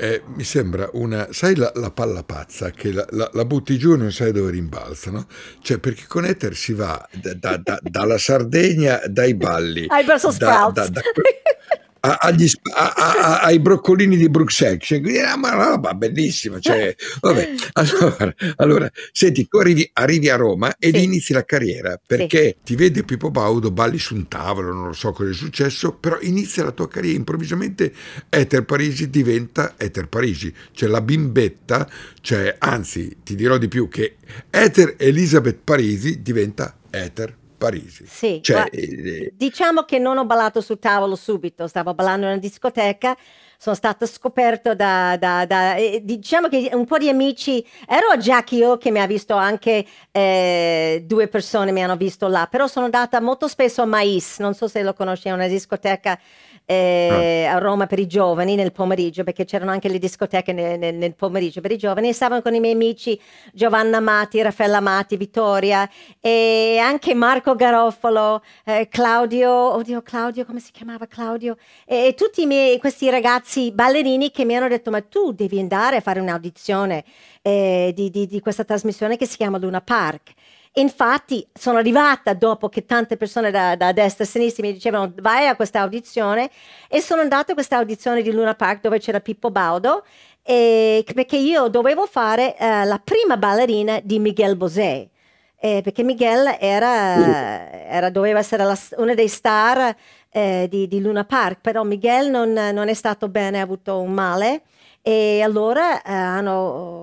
eh, mi sembra una, sai la, la palla pazza che la, la, la, butti giù e non sai dove rimbalza, no? Cioè perché con Ether si va da, da, da, dalla Sardegna, dai balli, ai Brussels da, da, da, a, agli, a, ai broccolini di Bruxelles. Cioè, ah, ma una roba bellissima. Cioè, (laughs) allora, allora, senti, tu arrivi, arrivi a Roma ed sì. inizi la carriera perché sì. ti vede Pippo Baudo, balli su un tavolo, non lo so cosa è successo, però inizia la tua carriera. Improvvisamente Ether Parigi diventa Ether Parigi, cioè la bimbetta, cioè, anzi, ti dirò di più che Ether Elizabeth Parisi diventa Ether Parigi. Sì, cioè, eh, eh, diciamo che non ho ballato sul tavolo subito, stavo ballando in una discoteca, sono stata scoperta da, da, da eh, diciamo che un po' di amici, ero già Jackie O che mi ha visto anche, eh, due persone mi hanno visto là, però sono andata molto spesso a Mais, non so se lo conosci, è una discoteca eh, ah. a Roma per i giovani nel pomeriggio, perché c'erano anche le discoteche nel, nel, nel pomeriggio per i giovani, e stavano con i miei amici Giovanna Amati, Raffaella Amati, Vittoria e anche Marco Garofalo, eh, Claudio, oddio Claudio, come si chiamava Claudio? E, e tutti miei, questi ragazzi ballerini che mi hanno detto ma tu devi andare a fare un'audizione eh, di, di, di questa trasmissione che si chiama Luna Park infatti sono arrivata dopo che tante persone da, da destra e sinistra mi dicevano vai a questa audizione e sono andata a questa audizione di Luna Park dove c'era Pippo Baudo e, perché io dovevo fare uh, la prima ballerina di Miguel Bosé. Eh, perché Miguel era, era, doveva essere la, una dei star eh, di, di, Luna Park, però Miguel non, non è stato bene, ha avuto un male e allora eh, hanno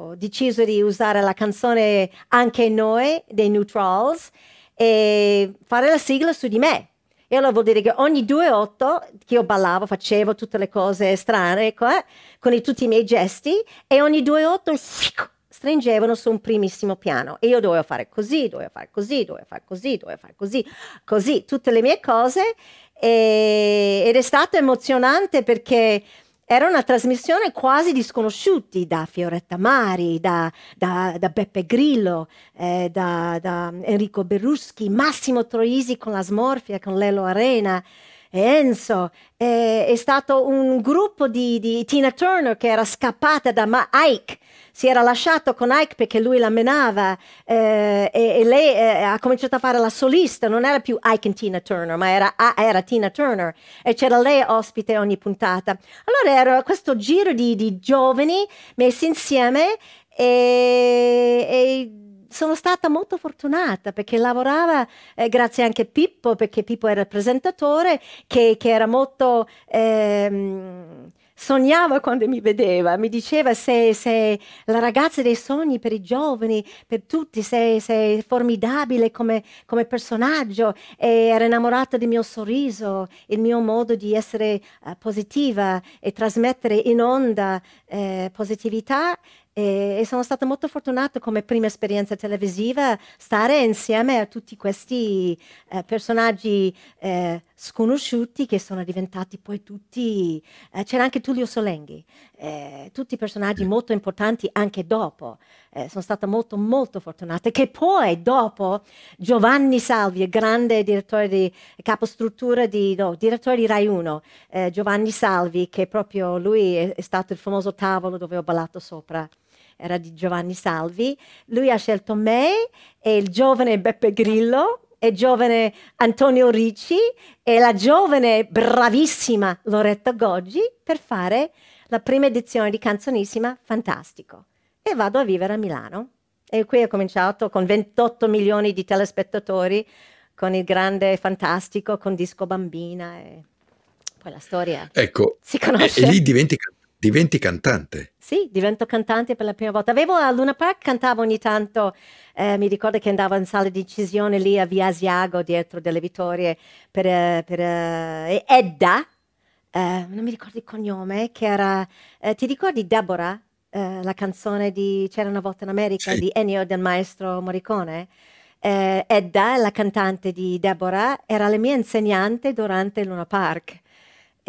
oh, deciso di usare la canzone Anche noi dei Neutrals e fare la sigla su di me. E allora vuol dire che ogni 2-8 che io ballavo, facevo tutte le cose strane qua, ecco, eh, con i, tutti i miei gesti, e ogni 2-8 stringevano su un primissimo piano. E io dovevo fare così, dovevo fare così, dovevo fare così, dovevo fare così, così, tutte le mie cose. E, ed è stato emozionante perché era una trasmissione quasi di sconosciuti, da Fioretta Mari, da, da, da Beppe Grillo, eh, da, da, Enrico Berruschi, Massimo Troisi con la Smorfia, con Lelo Arena. E Enzo, eh, è stato un gruppo di, di Tina Turner che era scappata da Ma Ike, si era lasciato con Ike perché lui la menava eh, e, e, lei eh, ha cominciato a fare la solista, non era più Ike e Tina Turner, ma era, ah, era Tina Turner e c'era lei ospite ogni puntata. Allora era questo giro di, di giovani messi insieme e, e sono stata molto fortunata perché lavorava eh, grazie anche a Pippo, perché Pippo era il presentatore che, che era molto ehm, sognava quando mi vedeva, mi diceva sei, sei la ragazza dei sogni per i giovani, per tutti, sei, sei formidabile come, come, personaggio e era innamorata del mio sorriso, il mio modo di essere uh, positiva e trasmettere in onda uh, positività e, sono stata molto fortunata come prima esperienza televisiva stare insieme a tutti questi eh, personaggi eh, sconosciuti che sono diventati poi tutti, eh, c'era anche Tullio Solenghi, eh, tutti personaggi molto importanti anche dopo, eh, sono stata molto molto fortunata che poi dopo Giovanni Salvi, grande direttore di capostruttura di, no, direttore di Rai 1, eh, Giovanni Salvi, che proprio lui è, è stato il famoso tavolo dove ho ballato sopra era di Giovanni Salvi, lui ha scelto me e il giovane Beppe Grillo e giovane Antonio Ricci e la giovane bravissima Loretta Goggi per fare la prima edizione di Canzonissima Fantastico. E vado a vivere a Milano. E qui ho cominciato con 28 milioni di telespettatori, con il grande Fantastico, con Disco Bambina e poi la storia ecco, si conosce. E, e lì diventi Diventi cantante? Sì, divento cantante per la prima volta. Avevo a Luna Park, cantavo ogni tanto, eh, mi ricordo che andavo in sala di incisione lì a Via Asiago, dietro delle Vittorie, per, eh, per eh, Edda, eh, non mi ricordo il cognome, che era, eh, ti ricordi Deborah, eh, la canzone di C'era una volta in America sì. di Ennio del maestro Morricone? Edda, la cantante di Deborah, era la mia insegnante durante Luna Park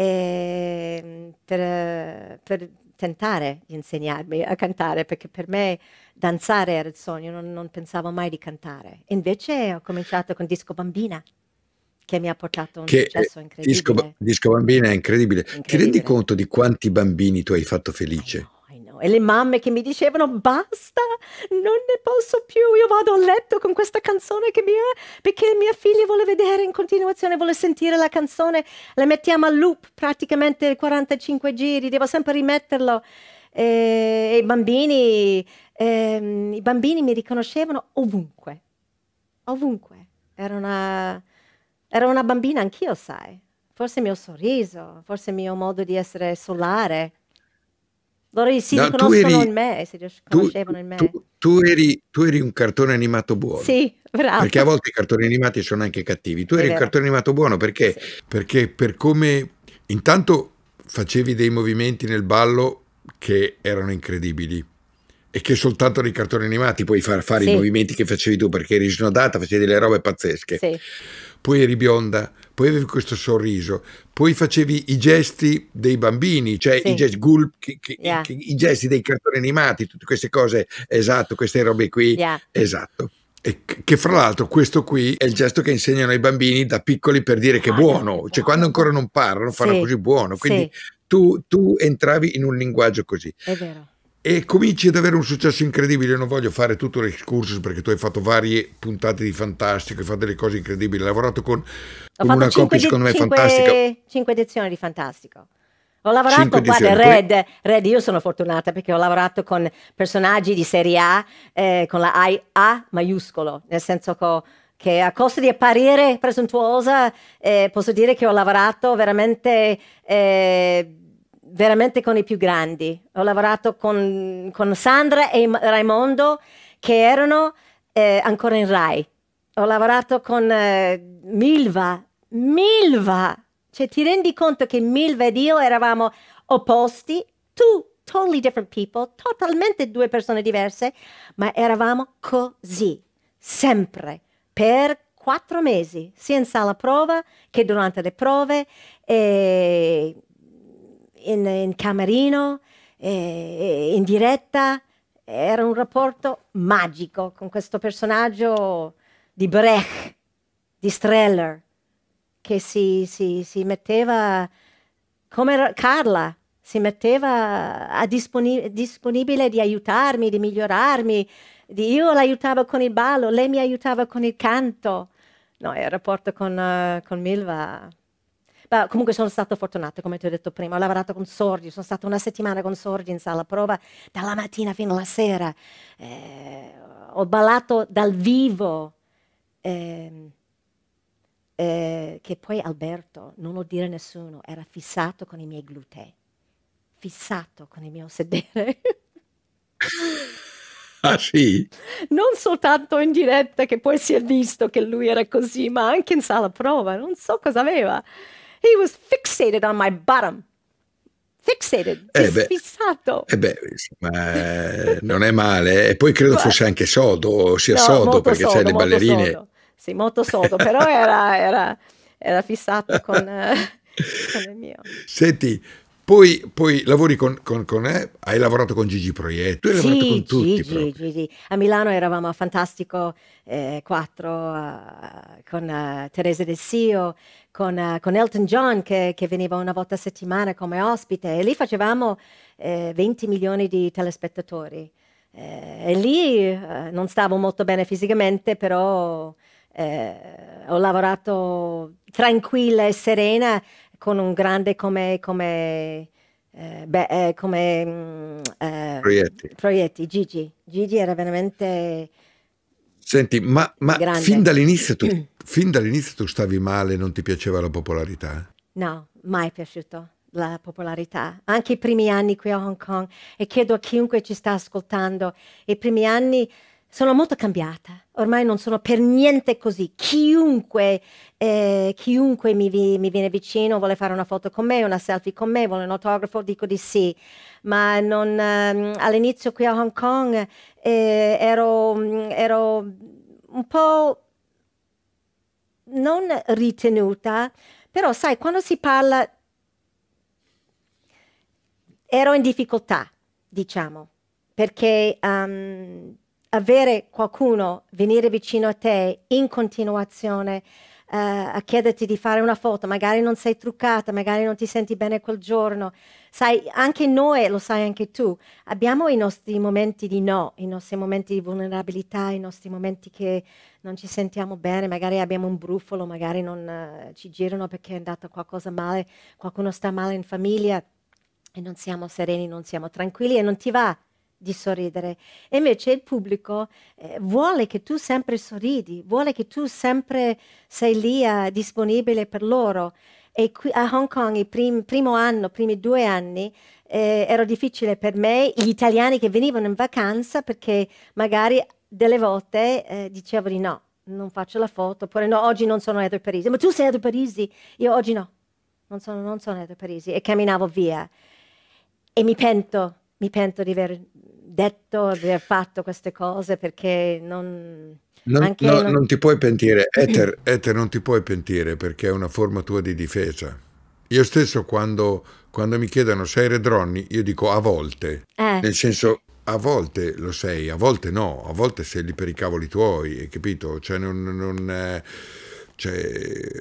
Ehm, per, per, tentare di insegnarmi a cantare, perché per me danzare era il sogno, non, non pensavo mai di cantare. Invece ho cominciato con Disco Bambina che mi ha portato un che, eh, successo incredibile. Disco, disco Bambina è incredibile. incredibile. Ti rendi conto di quanti bambini tu hai fatto felice? e le mamme che mi dicevano basta, non ne posso più, io vado a letto con questa canzone che mi è, eh, perché mia figlia vuole vedere in continuazione, vuole sentire la canzone, la mettiamo a loop praticamente 45 giri, devo sempre rimetterlo. E, e i, bambini, e, ehm, i bambini mi riconoscevano ovunque, ovunque. Era una, era una bambina anch'io, sai, forse il mio sorriso, forse il mio modo di essere solare. Loro si no, riconoscono eri, in me, si riconoscevano tu, in me. Tu, tu, eri, tu, eri, un cartone animato buono. Sì, bravo. Perché a volte i cartoni animati sono anche cattivi. Tu eri un cartone animato buono perché, sì. perché per come... Intanto facevi dei movimenti nel ballo che erano incredibili e che soltanto nei cartoni animati puoi far fare sì. i movimenti che facevi tu perché eri snodata, facevi delle robe pazzesche. Sì. Poi eri bionda, poi avevi questo sorriso, poi facevi i gesti dei bambini, cioè sì. i, gesti, gulp, che, che, yeah. che, i gesti dei cartoni animati, tutte queste cose, esatto, queste robe qui, yeah. esatto. E che fra l'altro questo qui è il gesto che insegnano ai bambini da piccoli per dire che è buono, cioè quando ancora non parlano fanno sì. così buono, quindi sì. tu, tu, entravi in un linguaggio così. È vero e cominci ad avere un successo incredibile. Non voglio fare tutto l'excursus perché tu hai fatto varie puntate di Fantastico, hai fatto delle cose incredibili, hai lavorato con, con una coppia di, secondo me 5, fantastica. Cinque edizioni di Fantastico. Ho lavorato, guarda, Red, Red, io sono fortunata perché ho lavorato con personaggi di serie A, eh, con la I, A maiuscolo, nel senso che, che a costo di apparire presuntuosa, eh, posso dire che ho lavorato veramente... Eh, veramente con i più grandi. Ho lavorato con, con Sandra e Raimondo che erano eh, ancora in Rai. Ho lavorato con eh, Milva. Milva! Cioè ti rendi conto che Milva ed io eravamo opposti, tu totally different people, totalmente due persone diverse, ma eravamo così, sempre, per quattro mesi, sia in sala prova che durante le prove. E eh, in, in camerino, eh, eh, in diretta. Era un rapporto magico con questo personaggio di Brecht, di Streller, che si, si, si metteva come Carla, si metteva a disponib disponibile di aiutarmi, di migliorarmi. Di io l'aiutavo con il ballo, lei mi aiutava con il canto. No, il rapporto con, uh, con Milva Beh, comunque sono stata fortunata, come ti ho detto prima, ho lavorato con sordi, sono stata una settimana con sordi in sala prova, dalla mattina fino alla sera, eh, ho ballato dal vivo, eh, eh, che poi Alberto, non lo dire a nessuno, era fissato con i miei glutei, fissato con il mio sedere. (laughs) Ah sì? Non soltanto in diretta che poi si è visto che lui era così, ma anche in sala prova, non so cosa aveva. He was fixated on my bottom. Fixated, eh fissato. Eh beh, ma eh, non è male. E poi credo fosse anche sodo, sia no, sodo, perché sodo, sai le ballerine... Sodo. Sì, molto sodo, però era, era, era fissato con, eh, con il mio. (laughs) Senti, poi, poi lavori con, con, con eh, hai lavorato con Gigi Proietto, hai sì, lavorato con tutti. Gigi, Gigi. A Milano eravamo a Fantastico 4 eh, con eh, Teresa Del Sio, con, eh, con, Elton John che, che, veniva una volta a settimana come ospite e lì facevamo 20 eh, milioni di telespettatori. e lì non stavo molto bene fisicamente, però... Eh, ho lavorato tranquilla e serena con un grande come, come, eh, beh, eh, come mm, eh, proietti. proietti. Gigi. Gigi era veramente... Senti, ma, ma fin dall'inizio tu, (clears throat) dall tu stavi male, non ti piaceva la popolarità? No, mai piaciuto la popolarità, anche i primi anni qui a Hong Kong e chiedo a chiunque ci sta ascoltando, i primi anni sono molto cambiata, ormai non sono per niente così. Chiunque, eh, chiunque mi, vi, mi, viene vicino vuole fare una foto con me, una selfie con me, vuole un autografo, dico di sì. Ma non, um, all'inizio qui a Hong Kong eh, ero, mm, ero un po' non ritenuta, però sai, quando si parla ero in difficoltà, diciamo, perché... Um, avere qualcuno venire vicino a te in continuazione uh, a chiederti di fare una foto, magari non sei truccata, magari non ti senti bene quel giorno. Sai, anche noi, lo sai anche tu, abbiamo i nostri momenti di no, i nostri momenti di vulnerabilità, i nostri momenti che non ci sentiamo bene, magari abbiamo un brufolo, magari non uh, ci girano perché è andato qualcosa male, qualcuno sta male in famiglia e non siamo sereni, non siamo tranquilli e non ti va di sorridere. E invece il pubblico eh, vuole che tu sempre sorridi, vuole che tu sempre sei lì eh, disponibile per loro. E qui a Hong Kong il prim, primo anno, i primi due anni, eh, era difficile per me, gli italiani che venivano in vacanza, perché magari delle volte eh, dicevo di no, non faccio la foto, oppure no, oggi non sono Edo Parisi. Ma tu sei Edo Parisi? Io oggi no, non sono, non sono Edo Parisi. E camminavo via. E mi pento, mi pento di aver detto, aver fatto queste cose perché non... Non, no, non... non ti puoi pentire, Ether, (clears throat) Ether, non ti puoi pentire perché è una forma tua di difesa. Io stesso quando, quando mi chiedono sei redronni, io dico a volte, eh. nel senso a volte lo sei, a volte no, a volte sei lì per i cavoli tuoi, capito? Cioè non... non eh, cioè,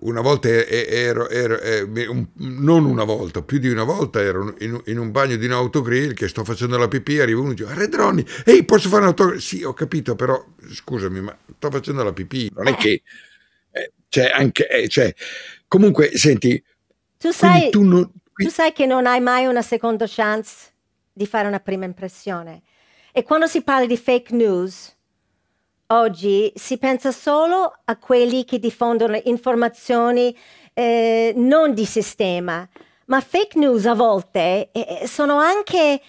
una volta ero, ero, ero, eh, non una volta, più di una volta ero in, in un bagno di un autogrill che sto facendo la pipì, arrivo uno e dice, Redroni, ehi, posso fare un autogrill? Sì, ho capito, però scusami, ma sto facendo la pipì, non è eh. che... Eh, cioè, anche, eh, cioè, comunque, senti... Tu sai, tu, non, qui... tu sai che non hai mai una seconda chance di fare una prima impressione. E quando si parla di fake news Oggi si pensa solo a quelli che diffondono informazioni eh, non di sistema, ma fake news a volte eh, sono, anche,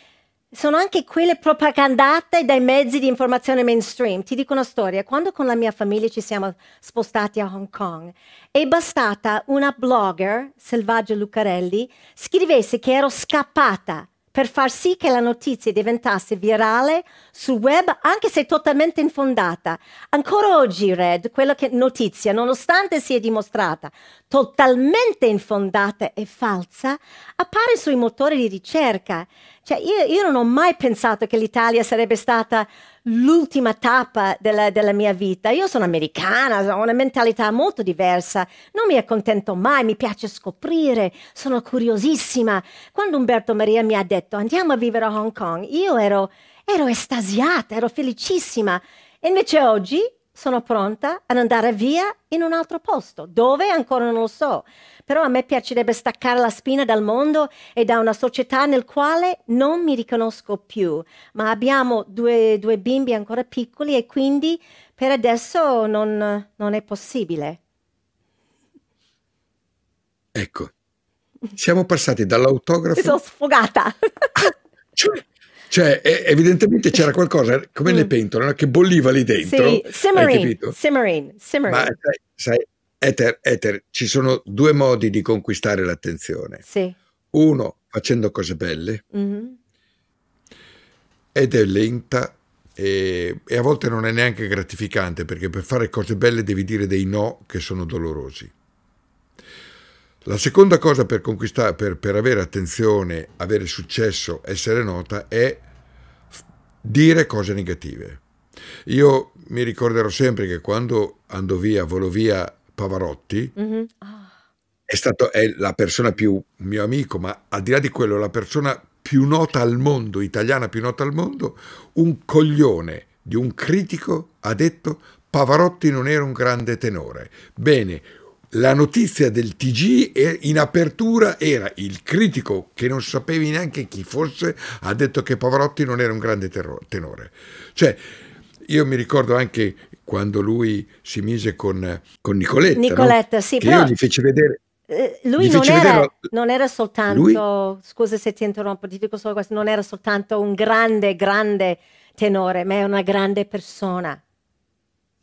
sono anche quelle propagandate dai mezzi di informazione mainstream. Ti dico una storia, quando con la mia famiglia ci siamo spostati a Hong Kong è bastata una blogger, Selvaggia Lucarelli, scrivesse che ero scappata per far sì che la notizia diventasse virale sul web, anche se totalmente infondata. Ancora oggi, Red, quella che notizia, nonostante sia dimostrata totalmente infondata e falsa, appare sui motori di ricerca. Cioè, io, io non ho mai pensato che l'Italia sarebbe stata l'ultima tappa della, della, mia vita. Io sono americana, ho una mentalità molto diversa, non mi accontento mai, mi piace scoprire, sono curiosissima. Quando Umberto Maria mi ha detto andiamo a vivere a Hong Kong, io ero, ero estasiata, ero felicissima. E invece oggi sono pronta ad andare via in un altro posto. Dove ancora non lo so. Però a me piacerebbe staccare la spina dal mondo e da una società nel quale non mi riconosco più. Ma abbiamo due, due bimbi ancora piccoli e quindi per adesso non, non è possibile. Ecco, siamo passati dall'autografo... Mi sono sfogata! Ah, cioè, cioè, evidentemente c'era (laughs) qualcosa, come mm. le pentole, no? che bolliva lì dentro. Sì, simmering, simmering, simmering. Ma sai, sai Ether, Ether, ci sono due modi di conquistare l'attenzione. Sì. Uno, facendo cose belle, mm -hmm. ed è lenta e, e, a volte non è neanche gratificante, perché per fare cose belle devi dire dei no che sono dolorosi. La seconda cosa per, per, per avere attenzione, avere successo, essere nota, è dire cose negative. Io mi ricorderò sempre che quando andò via, volò via Pavarotti, mm -hmm. è stato è la persona più mio amico, ma al di là di quello, la persona più nota al mondo, italiana più nota al mondo, un coglione di un critico ha detto Pavarotti non era un grande tenore. Bene, la notizia del TG in apertura era il critico che non sapevi neanche chi fosse ha detto che Pavarotti non era un grande tenore. Cioè, io mi ricordo anche quando lui si mise con, con Nicoletta. Nicoletta, no? sì, che però... gli feci vedere. Eh, lui non era, non era, soltanto, lui... scusa se ti interrompo, ti dico solo questo, non era soltanto un grande, grande tenore, ma è una grande persona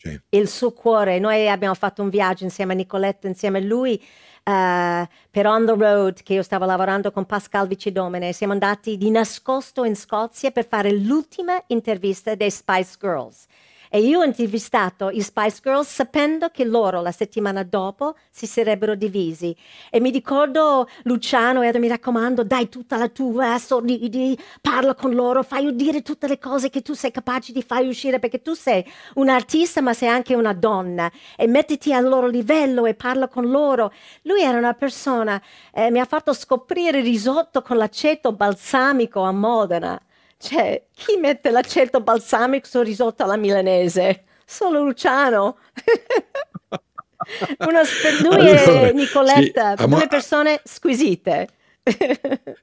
sì. il suo cuore. Noi abbiamo fatto un viaggio insieme a Nicoletta, insieme a lui, uh, per On the Road, che io stavo lavorando con Pascal Vicidomene. Siamo andati di nascosto in Scozia per fare l'ultima intervista dei Spice Girls. E io ho intervistato i Spice Girls sapendo che loro la settimana dopo si sarebbero divisi. E mi ricordo Luciano e mi raccomando, dai tutta la tua, eh, sorridi, parla con loro, fai udire tutte le cose che tu sei capace di far uscire, perché tu sei un artista ma sei anche una donna. E mettiti al loro livello e parla con loro. Lui era una persona, eh, mi ha fatto scoprire risotto con l'aceto balsamico a Modena. Cioè, chi mette l'aceto balsamico su risotto alla milanese? Solo Luciano. (laughs) Una, lui allora, e Nicoletta, sì, due persone squisite.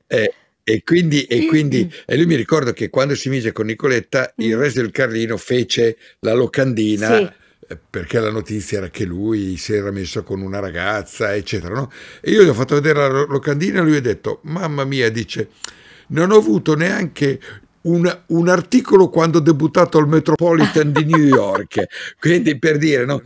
eh, e quindi, e quindi e lui mi ricordo che quando si mise con Nicoletta, il mm. resto del Carlino fece la locandina. Sì. Eh, perché la notizia era che lui si era messo con una ragazza, eccetera. No? E io gli ho fatto vedere la locandina e lui ha detto: Mamma mia, dice, non ho avuto neanche un, un, articolo quando ho debuttato al Metropolitan di New York, (laughs) quindi per dire, no?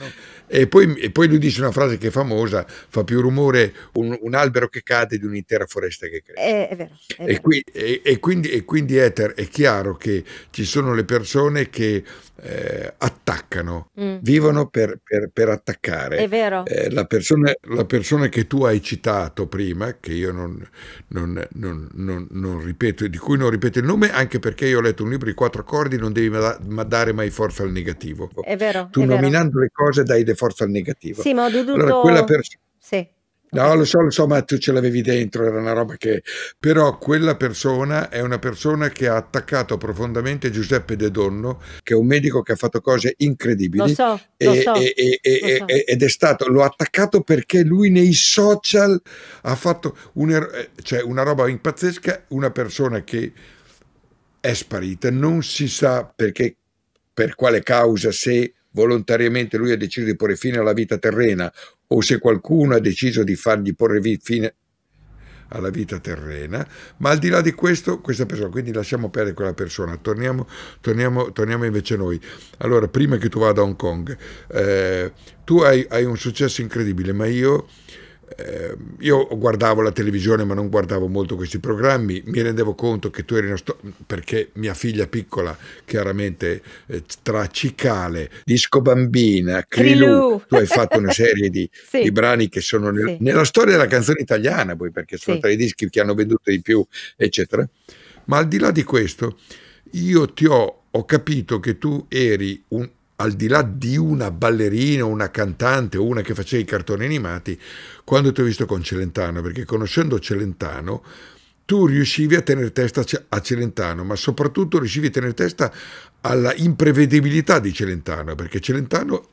E poi, e poi, lui dice una frase che è famosa, fa più rumore un, un albero che cade di un'intera foresta che cresce. È, eh, è vero. È e, vero. Qui, e, quindi, e quindi Ether è chiaro che ci sono le persone che eh, attaccano, mm. vivono per, per, per, attaccare. È vero. Eh, la, persona, la, persona, che tu hai citato prima, che io non, non, non, non, ripeto, di cui non ripeto il nome, anche perché io ho letto un libro di quattro accordi, non devi ma, dare mai forza al negativo. È vero. Tu nominando vero. le cose dai de forza al negativo. Sì, ma ho dovuto... Allora, quella persona... Sì No, lo so, lo so, ma tu ce l'avevi dentro, era una roba che... Però quella persona è una persona che ha attaccato profondamente Giuseppe De Donno, che è un medico che ha fatto cose incredibili. Lo so, e, lo so, e, e, lo so. Ed è stato, lo ha attaccato perché lui nei social ha fatto un, er-, eh, cioè una roba impazzesca, una persona che è sparita, non si sa perché, per quale causa, se volontariamente lui ha deciso di porre fine alla vita terrena o se qualcuno ha deciso di fargli porre fine alla vita terrena, ma al di là di questo, questa persona, quindi lasciamo perdere quella persona, torniamo, torniamo, torniamo invece noi. Allora, prima che tu vada a Hong Kong, eh, tu hai, hai, un successo incredibile, ma io eh, io guardavo la televisione ma non guardavo molto questi programmi, mi rendevo conto che tu eri una sto- perché mia figlia piccola, chiaramente eh, tra Cicale, Disco Bambina, Crilù, tu hai fatto una serie di, (laughs) sì. di brani che sono nel, sì. nella storia della canzone italiana, poi perché sono sì. tra i dischi che hanno venduto di più, eccetera. Ma al di là di questo, io ti ho, ho capito che tu eri un, al di là di una ballerina, una cantante o una che faceva i cartoni animati, quando ti ho visto con Celentano, perché conoscendo Celentano tu riuscivi a tenere testa a Celentano, ma soprattutto riuscivi a tenere testa alla imprevedibilità di Celentano, perché Celentano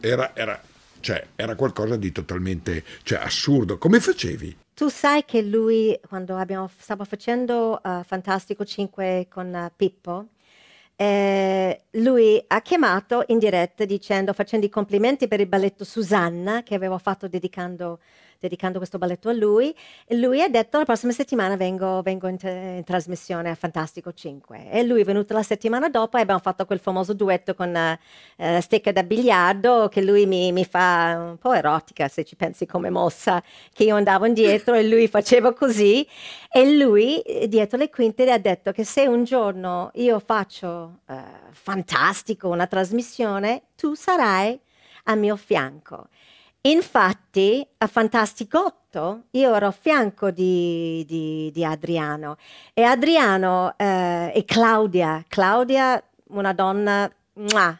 era, era, cioè, era qualcosa di totalmente cioè, assurdo. Come facevi? Tu sai che lui, quando abbiamo, stavo facendo uh, Fantastico 5 con uh, Pippo, eh, lui ha chiamato in diretta dicendo, facendo i complimenti per il balletto Susanna che avevo fatto dedicando dedicando questo balletto a lui. E lui ha detto la prossima settimana vengo, vengo in, in, trasmissione a Fantastico 5. E lui è venuto la settimana dopo e abbiamo fatto quel famoso duetto con uh, Stecca da Biliardo che lui mi, mi, fa un po' erotica se ci pensi come mossa, che io andavo indietro e lui faceva così. E lui eh, dietro le quinte le ha detto che se un giorno io faccio uh, Fantastico, una trasmissione, tu sarai a mio fianco. Infatti a Fantasticotto io ero a fianco di, di, di Adriano e Adriano eh, e Claudia, Claudia una donna, muah,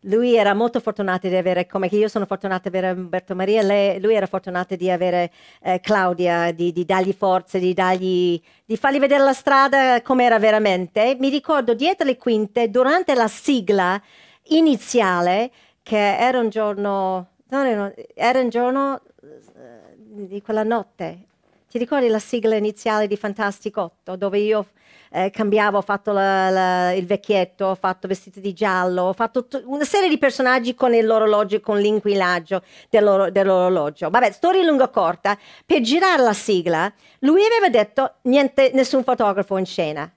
lui era molto fortunato di avere, come che io sono fortunata di avere Umberto Maria, lei, lui era fortunato di avere eh, Claudia, di, di, dargli forze, di, dargli, di fargli vedere la strada com'era veramente. Mi ricordo dietro le quinte, durante la sigla iniziale, che era un giorno era un giorno eh, di quella notte. Ti ricordi la sigla iniziale di Fantastic 8 dove io eh, cambiavo, ho fatto la, la, il vecchietto, ho fatto vestito di giallo, ho fatto t- una serie di personaggi con l'orologio con l'inquilaggio dell'oro- dell'orologio. Vabbè, storia lunga o corta, per girare la sigla lui aveva detto niente, nessun fotografo in scena.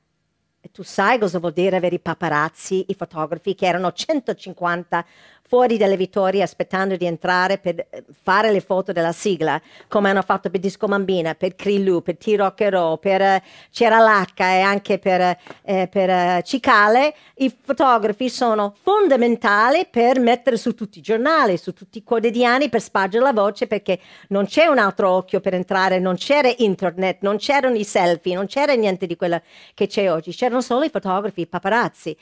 E tu sai cosa vuol dire avere i paparazzi, i fotografi che erano 150 fuori dalle vittorie aspettando di entrare per eh, fare le foto della sigla, come hanno fatto per Disco Bambina, per Crillu, per Tirocchero, per eh, Ceralacca e anche per, eh, per, eh, Cicale, i fotografi sono fondamentali per mettere su tutti i giornali, su tutti i quotidiani, per spargere la voce, perché non c'è un altro occhio per entrare, non c'era internet, non c'erano i selfie, non c'era niente di quello che c'è oggi, c'erano solo i fotografi, i paparazzi.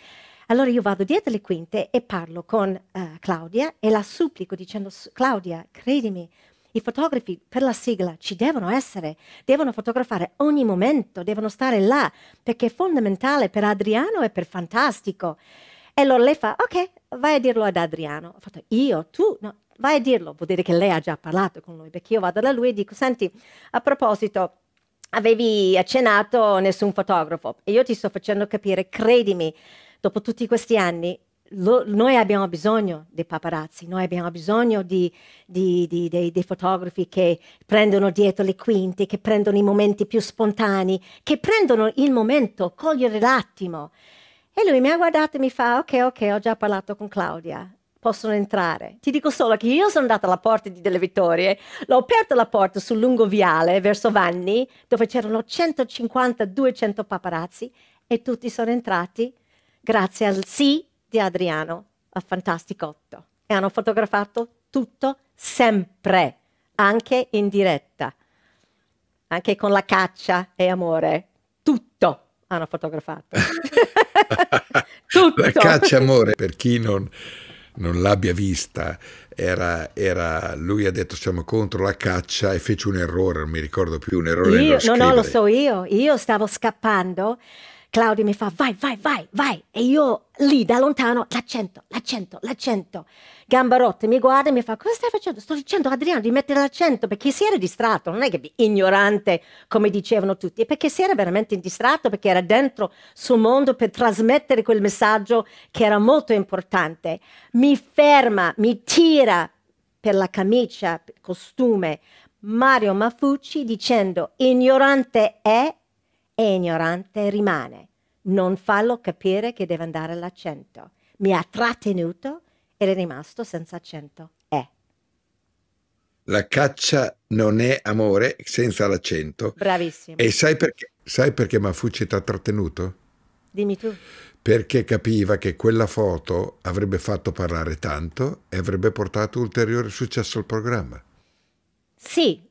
Allora io vado dietro le quinte e parlo con uh, Claudia e la supplico dicendo Claudia, credimi, i fotografi per la sigla ci devono essere, devono fotografare ogni momento, devono stare là, perché è fondamentale per Adriano e per Fantastico. E allora lei fa, ok, vai a dirlo ad Adriano. Ho fatto, io, tu, no, vai a dirlo. Vuol dire che lei ha già parlato con lui, perché io vado da lui e dico, senti, a proposito, avevi accennato nessun fotografo e io ti sto facendo capire, credimi, dopo tutti questi anni, lo, noi abbiamo bisogno dei paparazzi, noi abbiamo bisogno di, di, di, dei, dei, fotografi che prendono dietro le quinte, che prendono i momenti più spontanei, che prendono il momento, cogliere l'attimo. E lui mi ha guardato e mi fa, ok, ok, ho già parlato con Claudia, possono entrare. Ti dico solo che io sono andata alla porta di Delle Vittorie, l'ho aperta la porta sul lungo viale verso Vanni, dove c'erano 150-200 paparazzi e tutti sono entrati grazie al sì di Adriano a Fantasticotto. e hanno fotografato tutto sempre, anche in diretta, anche con la caccia e amore, tutto hanno fotografato. (laughs) tutto. La caccia e amore, per chi non, non l'abbia vista, era, era, lui ha detto siamo contro la caccia e fece un errore, non mi ricordo più, un errore. Io, no, no, lo so io, io stavo scappando Claudio mi fa vai, vai, vai, vai. E io lì da lontano l'accento, l'accento, l'accento. Gambarotti mi guarda e mi fa cosa stai facendo? Sto dicendo Adriano di mettere l'accento perché si era distratto, non è che ignorante come dicevano tutti, è perché si era veramente distratto perché era dentro suo mondo per trasmettere quel messaggio che era molto importante. Mi ferma, mi tira per la camicia, per costume, Mario Mafucci dicendo ignorante è è ignorante rimane. Non fallo capire che deve andare l'accento. Mi ha trattenuto ed è rimasto senza accento. È. La caccia non è amore senza l'accento. Bravissimo. E sai perché, sai perché Manfucci ti ha trattenuto? Dimmi tu. Perché capiva che quella foto avrebbe fatto parlare tanto e avrebbe portato ulteriore successo al programma. Sì,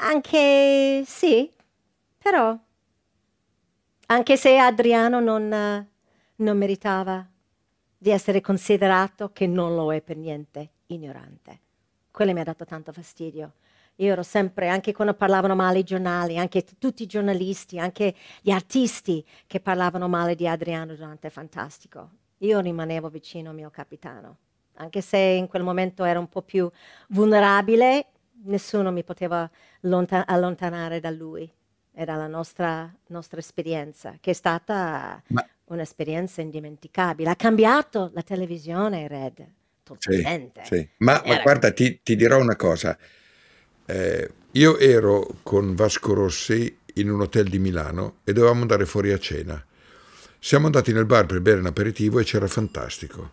anche sì, però anche se Adriano non, eh, non meritava di essere considerato che non lo è per niente ignorante. Quello mi ha dato tanto fastidio. Io ero sempre, anche quando parlavano male i giornali, anche t- tutti i giornalisti, anche gli artisti che parlavano male di Adriano Durante, fantastico. Io rimanevo vicino al mio capitano, anche se in quel momento ero un po' più vulnerabile, nessuno mi poteva lontan- allontanare da lui era la nostra, nostra esperienza, che è stata Ma... un'esperienza indimenticabile. Ha cambiato la televisione, Red. Totalmente. Sì, sì. Ma, ma, guarda, ti, ti, dirò una cosa. Eh, io ero con Vasco Rossi in un hotel di Milano e dovevamo andare fuori a cena. Siamo andati nel bar per bere un aperitivo e c'era fantastico.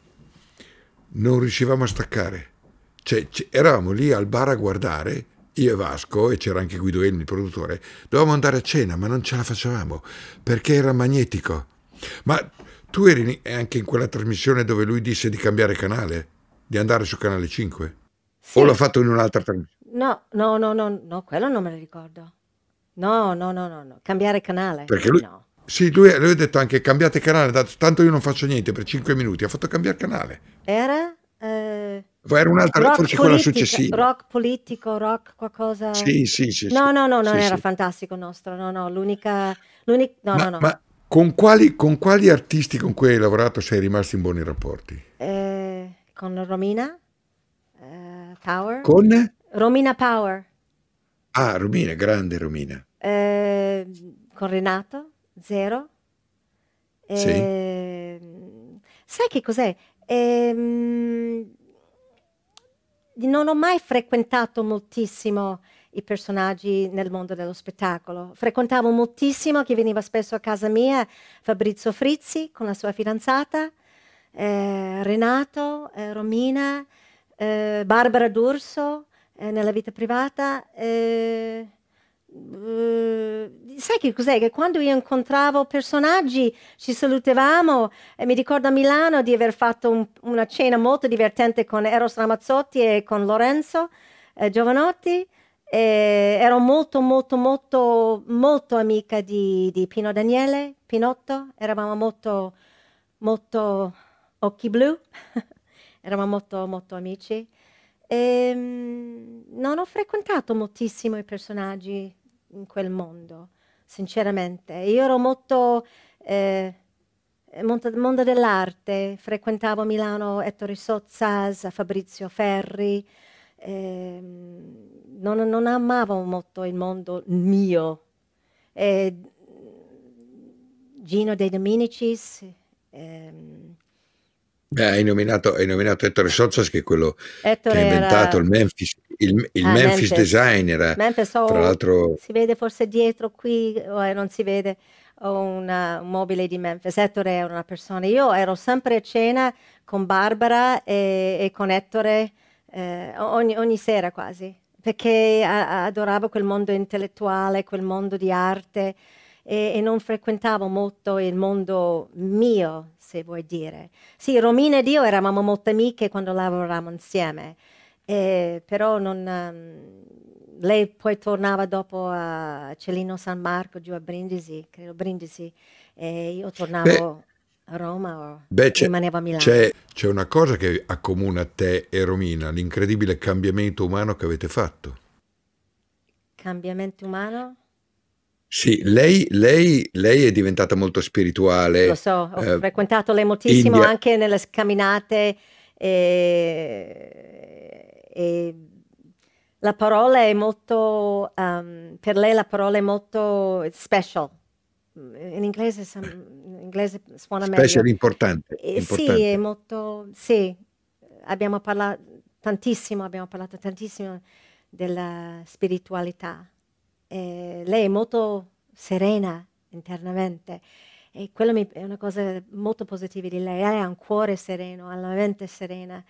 Non riuscivamo a staccare. Cioè, eravamo lì al bar a guardare io e Vasco, e c'era anche Guido Elmi, il produttore, dovevamo andare a cena, ma non ce la facevamo perché era magnetico. Ma tu eri anche in quella trasmissione dove lui disse di cambiare canale, di andare su canale 5? Sì. O l'ha fatto in un'altra trasmissione? No, no, no, no, no, quello non me lo ricordo. No, no, no, no, no. cambiare canale. Perché lui, no. Sì, lui, lui ha detto anche cambiate canale, tanto io non faccio niente per 5 minuti, ha fatto cambiare canale. Era? Era un'altra, rock forse quella successiva. Rock politico, rock qualcosa. Sì, sì, sì. No, no, no, non sì, era sì. fantastico nostro. No, no, l'unica. l'unica no, ma, no, no. Ma con quali, con quali, artisti con cui hai lavorato sei rimasto in buoni rapporti? Eh, con Romina eh, Power. Con? Romina Power. Ah, Romina, grande Romina. Eh, con Renato, zero. Sì. Ehm, sai che cos'è? Ehm non ho mai frequentato moltissimo i personaggi nel mondo dello spettacolo. Frequentavo moltissimo chi veniva spesso a casa mia, Fabrizio Frizzi con la sua fidanzata, eh, Renato, eh, Romina, eh, Barbara D'Urso eh, nella vita privata. Eh, Uh, sai che cos'è? Che quando io incontravo personaggi ci salutavamo e mi ricordo a Milano di aver fatto un, una cena molto divertente con Eros Ramazzotti e con Lorenzo eh, Giovanotti. E ero molto, molto, molto, molto amica di, di Pino Daniele, Pinotto. Eravamo molto, molto occhi blu. (laughs) Eravamo molto, molto amici. E, ehm, non ho frequentato moltissimo i personaggi in quel mondo, sinceramente. Io ero molto... Eh, mondo, mondo dell'arte, frequentavo Milano Ettore Sozzas, Fabrizio Ferri, eh, non, non, amavo molto il mondo mio. Eh, Gino De Dominicis. Ehm. Beh, hai, nominato, hai nominato, Ettore Sozzas che è quello Ettore che ha inventato era... il Memphis il, il ah, Memphis, Memphis, Design Memphis, oh, tra l'altro si vede forse dietro qui oh, eh, non si vede una, un mobile di Memphis Ettore era una persona io ero sempre a cena con Barbara e, e con Ettore eh, ogni, ogni, sera quasi perché adoravo quel mondo intellettuale quel mondo di arte e, e, non frequentavo molto il mondo mio se vuoi dire sì Romina ed io eravamo molto amiche quando lavoravamo insieme eh, però non, ehm, lei poi tornava dopo a Celino San Marco, giù a Brindisi, credo Brindisi, e io tornavo beh, a Roma o beh, rimanevo a Milano. C'è, una cosa che accomuna te e Romina, l'incredibile cambiamento umano che avete fatto. Cambiamento umano? Sì, lei, lei, lei è diventata molto spirituale. Lo so, ho eh, frequentato lei moltissimo India. anche nelle camminate. e, eh, e la parola è molto, um, per lei la parola è molto special. In inglese, in inglese suona special meglio. Special importante, eh, importante. Sì, è molto, sì, abbiamo parlato tantissimo, abbiamo parlato tantissimo della spiritualità. E lei è molto serena internamente e quello è una cosa molto positiva di lei. Lei ha un cuore sereno, ha una mente serena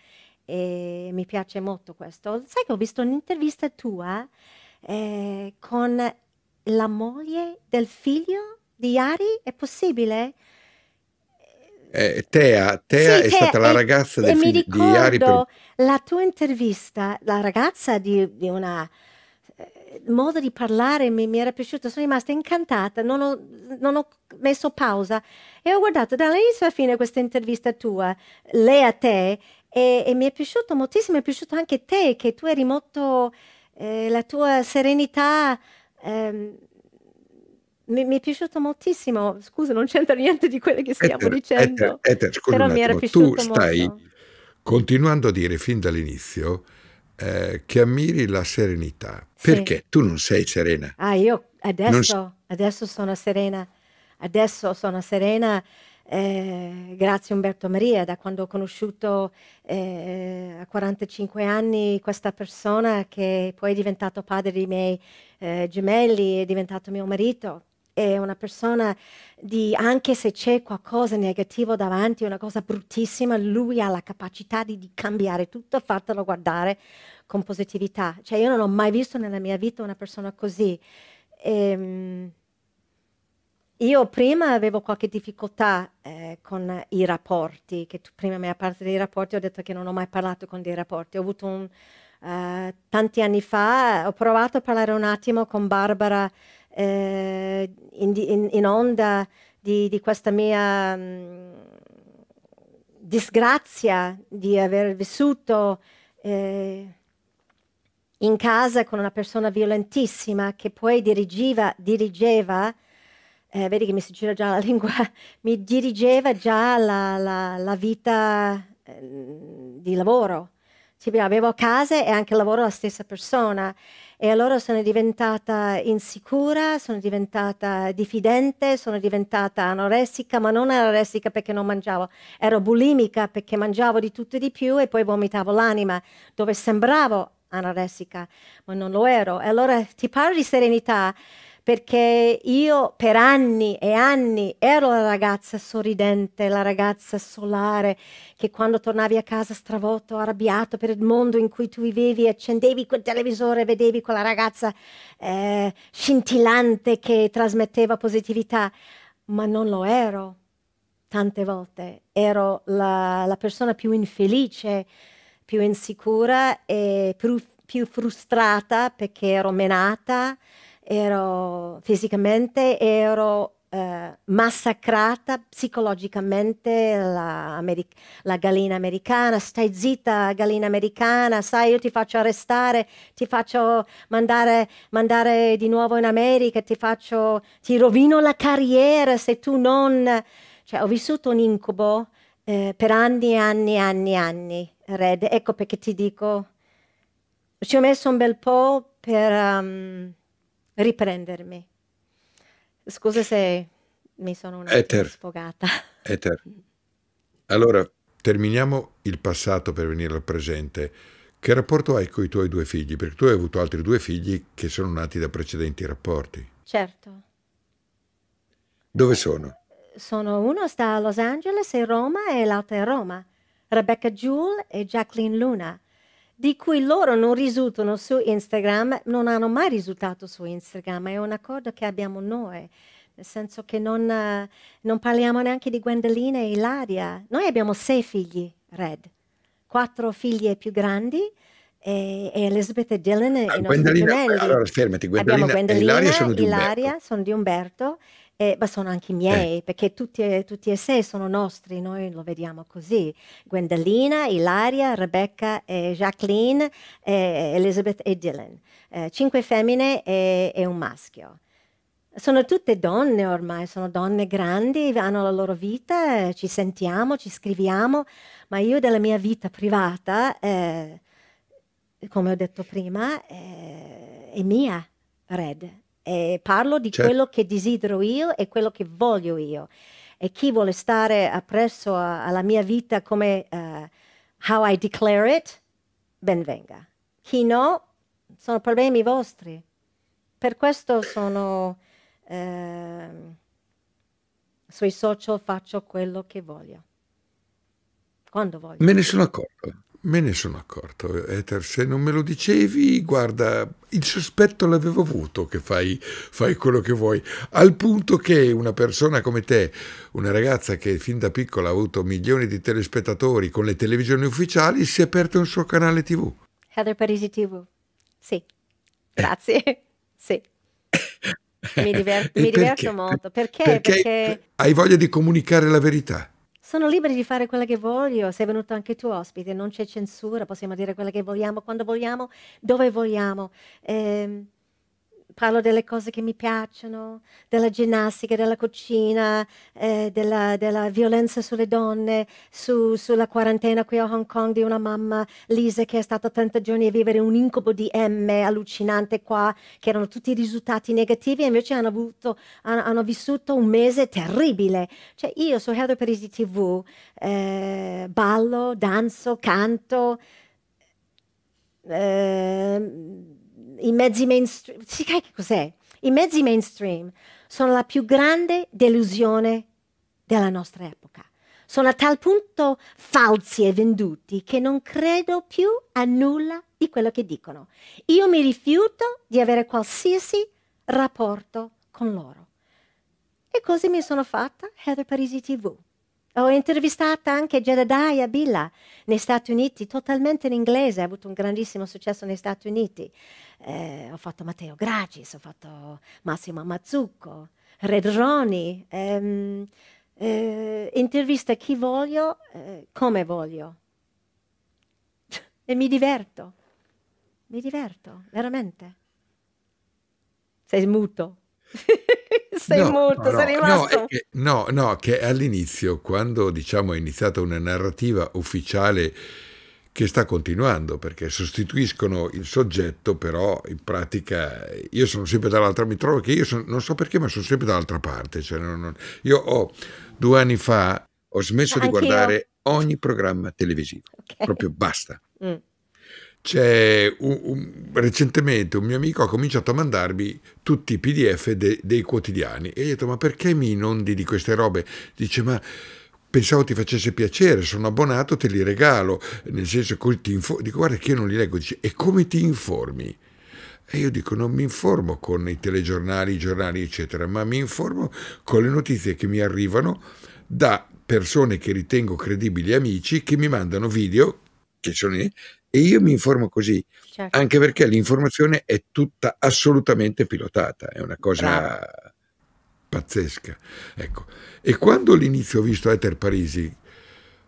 e mi piace molto questo. Sai che ho visto un'intervista tua eh, con la moglie del figlio di Ari, è possibile? Eh, Tea, Tea sì, è Tea, stata la ragazza e, del figlio di Ari. Per... La tua intervista, la ragazza di, di una eh, modo di parlare mi, mi era piaciuto, sono rimasta incantata, non ho, non ho, messo pausa e ho guardato dall'inizio alla fine questa intervista tua, lei a te, e, e mi è piaciuto moltissimo, è piaciuto anche te che tu eri molto, eh, la tua serenità ehm, mi, mi, è piaciuto moltissimo, scusa non c'entra niente di quello che stiamo eter, dicendo, eter, eter, però mi era piaciuto tu stai molto. continuando a dire fin dall'inizio eh, che ammiri la serenità, sì. perché tu non sei serena. Ah, io adesso, non... adesso sono serena, adesso sono serena eh, grazie Umberto Maria, da quando ho conosciuto eh, a 45 anni questa persona che poi è diventato padre dei miei eh, gemelli, è diventato mio marito, è una persona di anche se c'è qualcosa negativo davanti, una cosa bruttissima, lui ha la capacità di, di cambiare tutto, fartelo guardare con positività. Cioè io non ho mai visto nella mia vita una persona così. E, ehm, io prima avevo qualche difficoltà eh, con i rapporti, che tu prima mi hai parlato dei rapporti, ho detto che non ho mai parlato con dei rapporti. Ho avuto un, eh, tanti anni fa, eh, ho provato a parlare un attimo con Barbara eh, in, in, in, onda di, di questa mia mh, mm, disgrazia di aver vissuto eh, in casa con una persona violentissima che poi dirigiva, dirigeva eh, vedi che mi si gira già la (laughs) lingua, mi dirigeva già la, la, la vita eh, di lavoro. Tipo, avevo casa e anche lavoro la stessa persona e allora sono diventata insicura, sono diventata diffidente, sono diventata anoressica, ma non anoressica perché non mangiavo, ero bulimica perché mangiavo di tutto e di più e poi vomitavo l'anima, dove sembravo anoressica, ma non lo ero. E allora ti parlo di serenità, perché io per anni e anni ero la ragazza sorridente, la ragazza solare che quando tornavi a casa stravolto, arrabbiato per il mondo in cui tu vivevi, accendevi quel televisore e vedevi quella ragazza eh, scintillante che trasmetteva positività, ma non lo ero tante volte, ero la, la persona più infelice, più insicura e più, più frustrata perché ero menata ero fisicamente, ero eh, massacrata psicologicamente la, America, la gallina americana, stai zitta gallina americana, sai io ti faccio arrestare, ti faccio mandare, mandare di nuovo in America, ti faccio, ti rovino la carriera se tu non... Cioè, ho vissuto un incubo eh, per anni e anni e anni e anni, Red, ecco perché ti dico, ci ho messo un bel po' per... Um, riprendermi. Scusa se mi sono una Ether. sfogata. Ether. (laughs) Allora, terminiamo il passato per venire al presente. Che rapporto hai con i tuoi due figli? Perché tu hai avuto altri due figli che sono nati da precedenti rapporti. Certo. Dove sono? Eh, sono uno sta a Los Angeles e Roma e l'altro è a Roma. Rebecca Jewell e Jacqueline Luna di cui loro non risultano su Instagram, non hanno mai risultato su Instagram, è un accordo che abbiamo noi, nel senso che non, uh, non parliamo neanche di Gwendolina e Ilaria. Noi abbiamo sei figli, Red, quattro figlie più grandi, e, e Elizabeth e Dylan ah, i nostri Gwendolina, allora fermati Gwendolina, Gwendolina e Ilaria, sono di, Ilaria sono di Umberto eh, ma sono anche eh. miei, eh. perché tutti, e, tutti e sei sono nostri, noi lo vediamo così. Gwendalina, Ilaria, Rebecca, eh, Jacqueline, Elizabeth e Dylan. Eh, cinque femmine e, e, un maschio. Sono tutte donne ormai, sono donne grandi, hanno la loro vita, eh, ci sentiamo, ci scriviamo, ma io della mia vita privata, come ho detto prima, è mia, Red e parlo di certo. quello che desidero io e quello che voglio io. E chi vuole stare appresso a, alla mia vita come uh, how I declare it, ben venga. Chi no, sono problemi vostri. Per questo sono eh, sui social, faccio quello che voglio. Quando voglio. Me ne sono accorto. Me ne sono accorto, Ether, se non me lo dicevi, guarda, il sospetto l'avevo avuto che fai, fai, quello che vuoi, al punto che una persona come te, una ragazza che fin da piccola ha avuto milioni di telespettatori con le televisioni ufficiali, si è aperto un suo canale TV. Heather Parisi TV, sì, eh. grazie, eh. (laughs) sì. Mi, (laughs) diver mi diverto molto, perché? Perché, perché hai voglia di comunicare la verità. Sono liberi di fare quello che voglio, sei venuto anche tu ospite, non c'è censura, possiamo dire quello che vogliamo, quando vogliamo, dove vogliamo. Eh, parlo delle cose che mi piacciono, della ginnastica, della cucina, eh, della, della, violenza sulle donne, su, sulla quarantena qui a Hong Kong di una mamma Lisa che è stata 30 giorni a vivere un incubo di M allucinante qua, che erano tutti risultati negativi e invece hanno, avuto, hanno, hanno vissuto un mese terribile. Cioè io su Heather Parisi TV eh, ballo, danzo, canto. Eh, i mezzi mainstream, si che cos'è? I mezzi mainstream sono la più grande delusione della nostra epoca. Sono a tal punto falsi e venduti che non credo più a nulla di quello che dicono. Io mi rifiuto di avere qualsiasi rapporto con loro. E così mi sono fatta Heather Parisi TV. Ho intervistato anche Jedediah Billa negli Stati Uniti, totalmente in inglese, ha avuto un grandissimo successo negli Stati Uniti. Eh, ho fatto Matteo Gracis, ho fatto Massimo Mazzucco, Red Roni, ehm, eh, intervista chi voglio, eh, come voglio. e mi diverto, mi diverto, veramente. Sei muto. (laughs) sei no, molto, no, sei rimasto... No, che, no, no, che all'inizio, quando diciamo è iniziata una narrativa ufficiale che sta continuando perché sostituiscono il soggetto però in pratica io sono sempre dall'altra mi trovo che io sono, non so perché ma sono sempre dall'altra parte cioè non, non, io ho due anni fa ho smesso Anch'io. di guardare ogni programma televisivo okay. proprio basta mm. Un, un, recentemente un mio amico ha cominciato a mandarmi tutti i pdf de, dei quotidiani e gli ho detto ma perché mi inondi di queste robe? Dice ma pensavo ti facesse piacere, sono abbonato, te li regalo, nel senso che ti informi, dico guarda che io non li leggo, dice e come ti informi? E io dico non mi informo con i telegiornali, i giornali eccetera, ma mi informo con le notizie che mi arrivano da persone che ritengo credibili amici che mi mandano video che sono lì e io mi informo così, certo. anche perché l'informazione è tutta assolutamente pilotata, è una cosa Bravo. pazzesca. Ecco. E quando all'inizio ho visto Ether Parisi,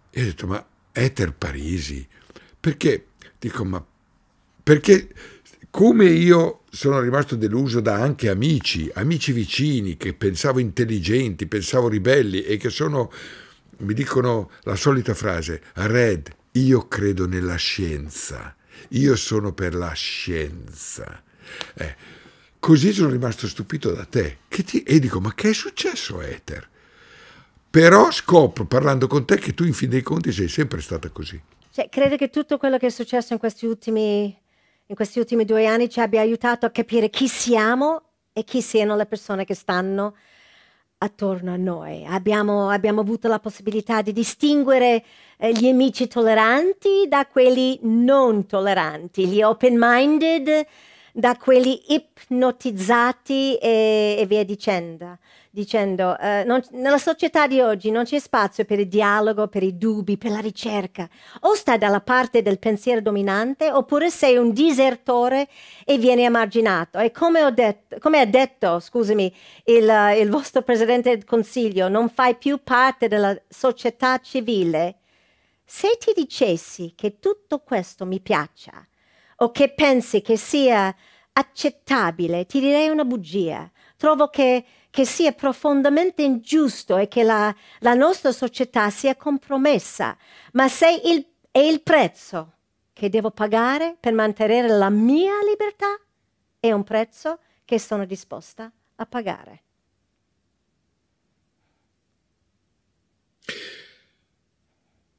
io ho detto, ma Ether Parisi? Perché? Dico, ma perché come io sono rimasto deluso da anche amici, amici vicini che pensavo intelligenti, pensavo ribelli e che sono, mi dicono la solita frase, red, io credo nella scienza, io sono per la scienza. Eh, così sono rimasto stupito da te. Ti, e dico, ma che è successo a Ether? Però scopro, parlando con te, che tu in fin dei conti sei sempre stata così. Cioè, credo che tutto quello che è successo in questi ultimi, in questi ultimi due anni ci abbia aiutato a capire chi siamo e chi siano le persone che stanno attorno a noi. Abbiamo, abbiamo avuto la possibilità di distinguere eh, gli amici tolleranti da quelli non tolleranti, gli open-minded da quelli ipnotizzati e, e via dicendo dicendo eh, non, nella società di oggi non c'è spazio per il dialogo, per i dubbi, per la ricerca. O stai dalla parte del pensiero dominante oppure sei un disertore e vieni emarginato. E come, detto, come ha detto, scusami, il, il vostro Presidente del Consiglio, non fai più parte della società civile. Se ti dicessi che tutto questo mi piaccia o che pensi che sia accettabile, ti direi una bugia. Trovo che che sia profondamente ingiusto e che la, la nostra società sia compromessa, ma se il, è il prezzo che devo pagare per mantenere la mia libertà, è un prezzo che sono disposta a pagare.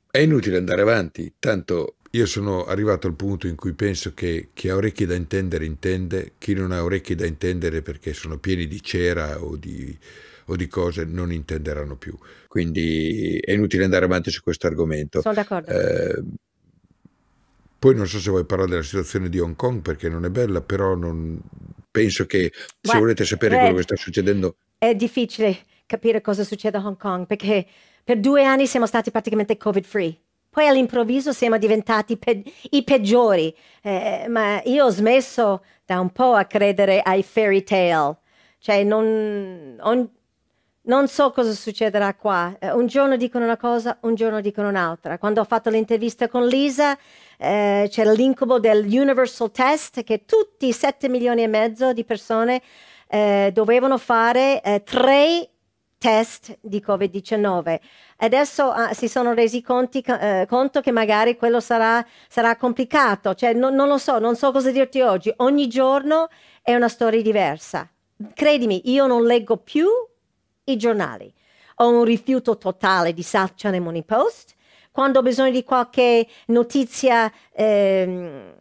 È inutile andare avanti, tanto io sono arrivato al punto in cui penso che chi ha orecchie da intendere intende, chi non ha orecchie da intendere perché sono pieni di cera o di, o di cose non intenderanno più. Quindi è inutile andare avanti su questo argomento. Sono d'accordo. Eh, poi non so se vuoi parlare della situazione di Hong Kong perché non è bella, però non... penso che se Guarda, volete sapere beh, quello che sta succedendo... È difficile capire cosa succede a Hong Kong perché per due anni siamo stati praticamente covid free poi all'improvviso siamo diventati pe i peggiori, eh, ma io ho smesso da un po' a credere ai fairy tale, cioè non, on, non so cosa succederà qua, eh, un giorno dicono una cosa, un giorno dicono un'altra. Quando ho fatto l'intervista con Lisa eh, c'era l'incubo del Universal Test che tutti 7 milioni e mezzo di persone eh, dovevano fare eh, tre test di Covid-19. Adesso ah, si sono resi conti, eh, conto che magari quello sarà, sarà complicato, cioè, no, non lo so, non so cosa dirti oggi. Ogni giorno è una storia diversa. Credimi, io non leggo più i giornali. Ho un rifiuto totale di South China Money Post. Quando ho bisogno di qualche notizia... Eh,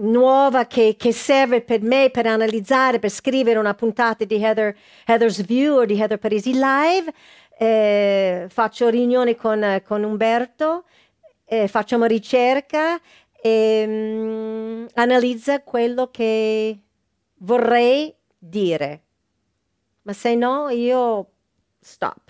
nuova che, che, serve per me per analizzare, per scrivere una puntata di Heather, Heather's View o di Heather Parisi Live. Eh, faccio riunione con, con Umberto, eh, facciamo ricerca e um, analizza quello che vorrei dire. Ma se no, io stop.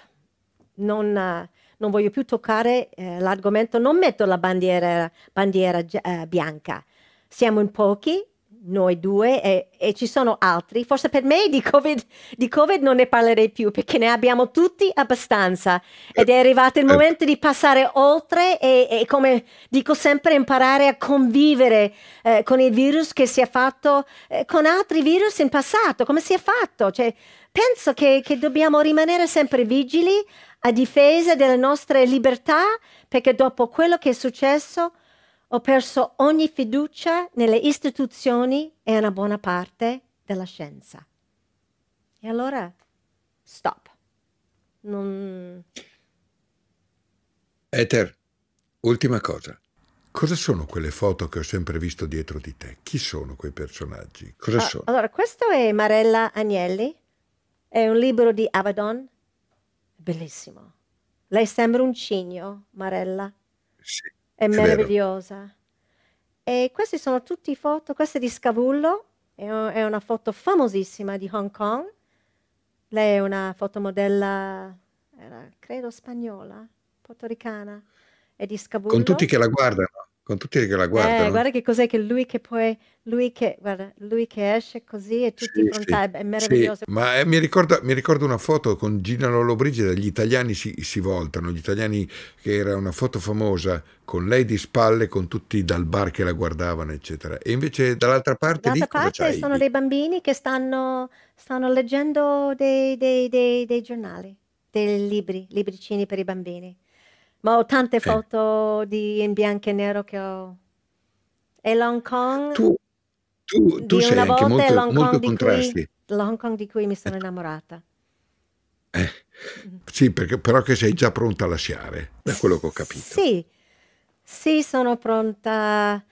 Non, uh, non voglio più toccare eh, l'argomento, non metto la bandiera, bandiera uh, bianca siamo in pochi, noi due, e, e ci sono altri. Forse per me di COVID, di COVID, non ne parlerei più perché ne abbiamo tutti abbastanza ed è arrivato il eh, ecco. momento di passare oltre e, e come dico sempre, imparare a convivere eh, con il virus che si è fatto eh, con altri virus in passato, come si è fatto. Cioè, penso che, che dobbiamo rimanere sempre vigili a difesa delle nostre libertà perché dopo quello che è successo ho perso ogni fiducia nelle istituzioni e una buona parte della scienza. E allora, stop. Non... Ether, ultima cosa. Cosa sono quelle foto che ho sempre visto dietro di te? Chi sono quei personaggi? Cosa ah, sono? Allora, questo è Marella Agnelli, è un libro di Abaddon, bellissimo. Lei sembra un cigno, Marella. Sì è meravigliosa. E queste sono tutte foto, questa è di Scavullo, è una foto famosissima di Hong Kong. Lei è una fotomodella, era, credo spagnola, portoricana, è di Scavullo. Con tutti che la guardano con tutti che la eh, guardano. Eh, guarda che cos'è che lui che poi, lui che, guarda, lui che esce così e tutti sì, frontali, sì, è meraviglioso. Sì, ma eh, mi, ricorda, mi, ricordo una foto con Gina Lollobrigida, gli italiani si, si, voltano, gli italiani che era una foto famosa con lei di spalle, con tutti dal bar che la guardavano, eccetera. E invece dall'altra parte... Dall'altra parte sono dei bambini che stanno, stanno leggendo dei, dei, dei, dei giornali, dei libri, libricini per i bambini ma ho tante sì. foto di, in bianco e nero che ho. E Hong Kong? Tu, tu, tu sei anche molto, molto contrasti. L'Hong Kong di cui mi sono eh. innamorata. Eh, mm. sì, perché, però che sei già pronta a lasciare, da quello che ho capito. Sì, sì, sono pronta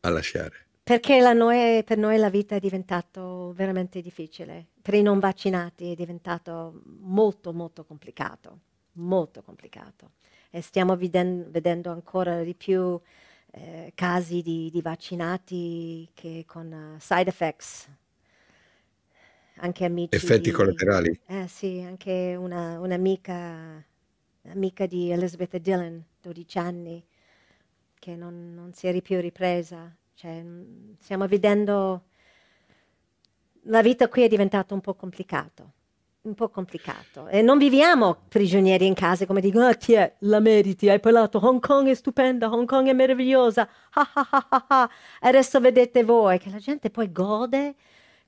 a lasciare. Perché la noi, per noi la vita è diventata veramente difficile. Per i non vaccinati è diventato molto, molto complicato molto complicato e stiamo veden- vedendo ancora di più eh, casi di, di, vaccinati che con uh, side effects. Anche amici. Effetti di, collaterali. Eh sì, anche una, un'amica amica di Elizabeth Dillon, 12 anni, che non, non si è più ripresa. Cioè, mm, stiamo vedendo la vita qui è diventata un po' complicata un po' complicato. E non viviamo prigionieri in casa come dicono, ah, ti è, la meriti, hai parlato, Hong Kong è stupenda, Hong Kong è meravigliosa, ah, ah, ah, ah, adesso vedete voi, che la gente poi gode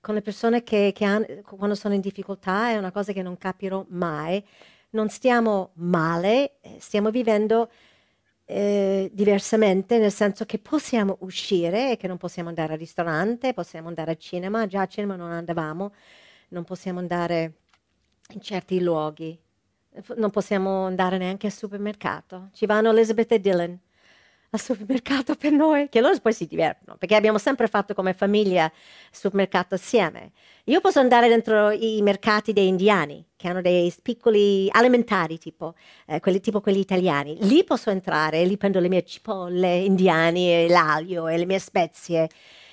con le persone che, che hanno, quando sono in difficoltà, è una cosa che non capirò mai. Non stiamo male, eh, stiamo vivendo eh, diversamente, nel senso che possiamo uscire e che non possiamo andare al ristorante, possiamo andare al cinema, già al cinema non andavamo, non possiamo andare in certi luoghi. Non possiamo andare neanche al supermercato. Ci vanno Elizabeth e Dylan al supermercato per noi, che loro poi si divertono, perché abbiamo sempre fatto come famiglia supermercato assieme. Io posso andare dentro i mercati degli indiani, che hanno dei piccoli alimentari, tipo, eh, quelli, tipo quelli italiani. Lì posso entrare, lì prendo le mie cipolle indiane, l'aglio e le mie spezie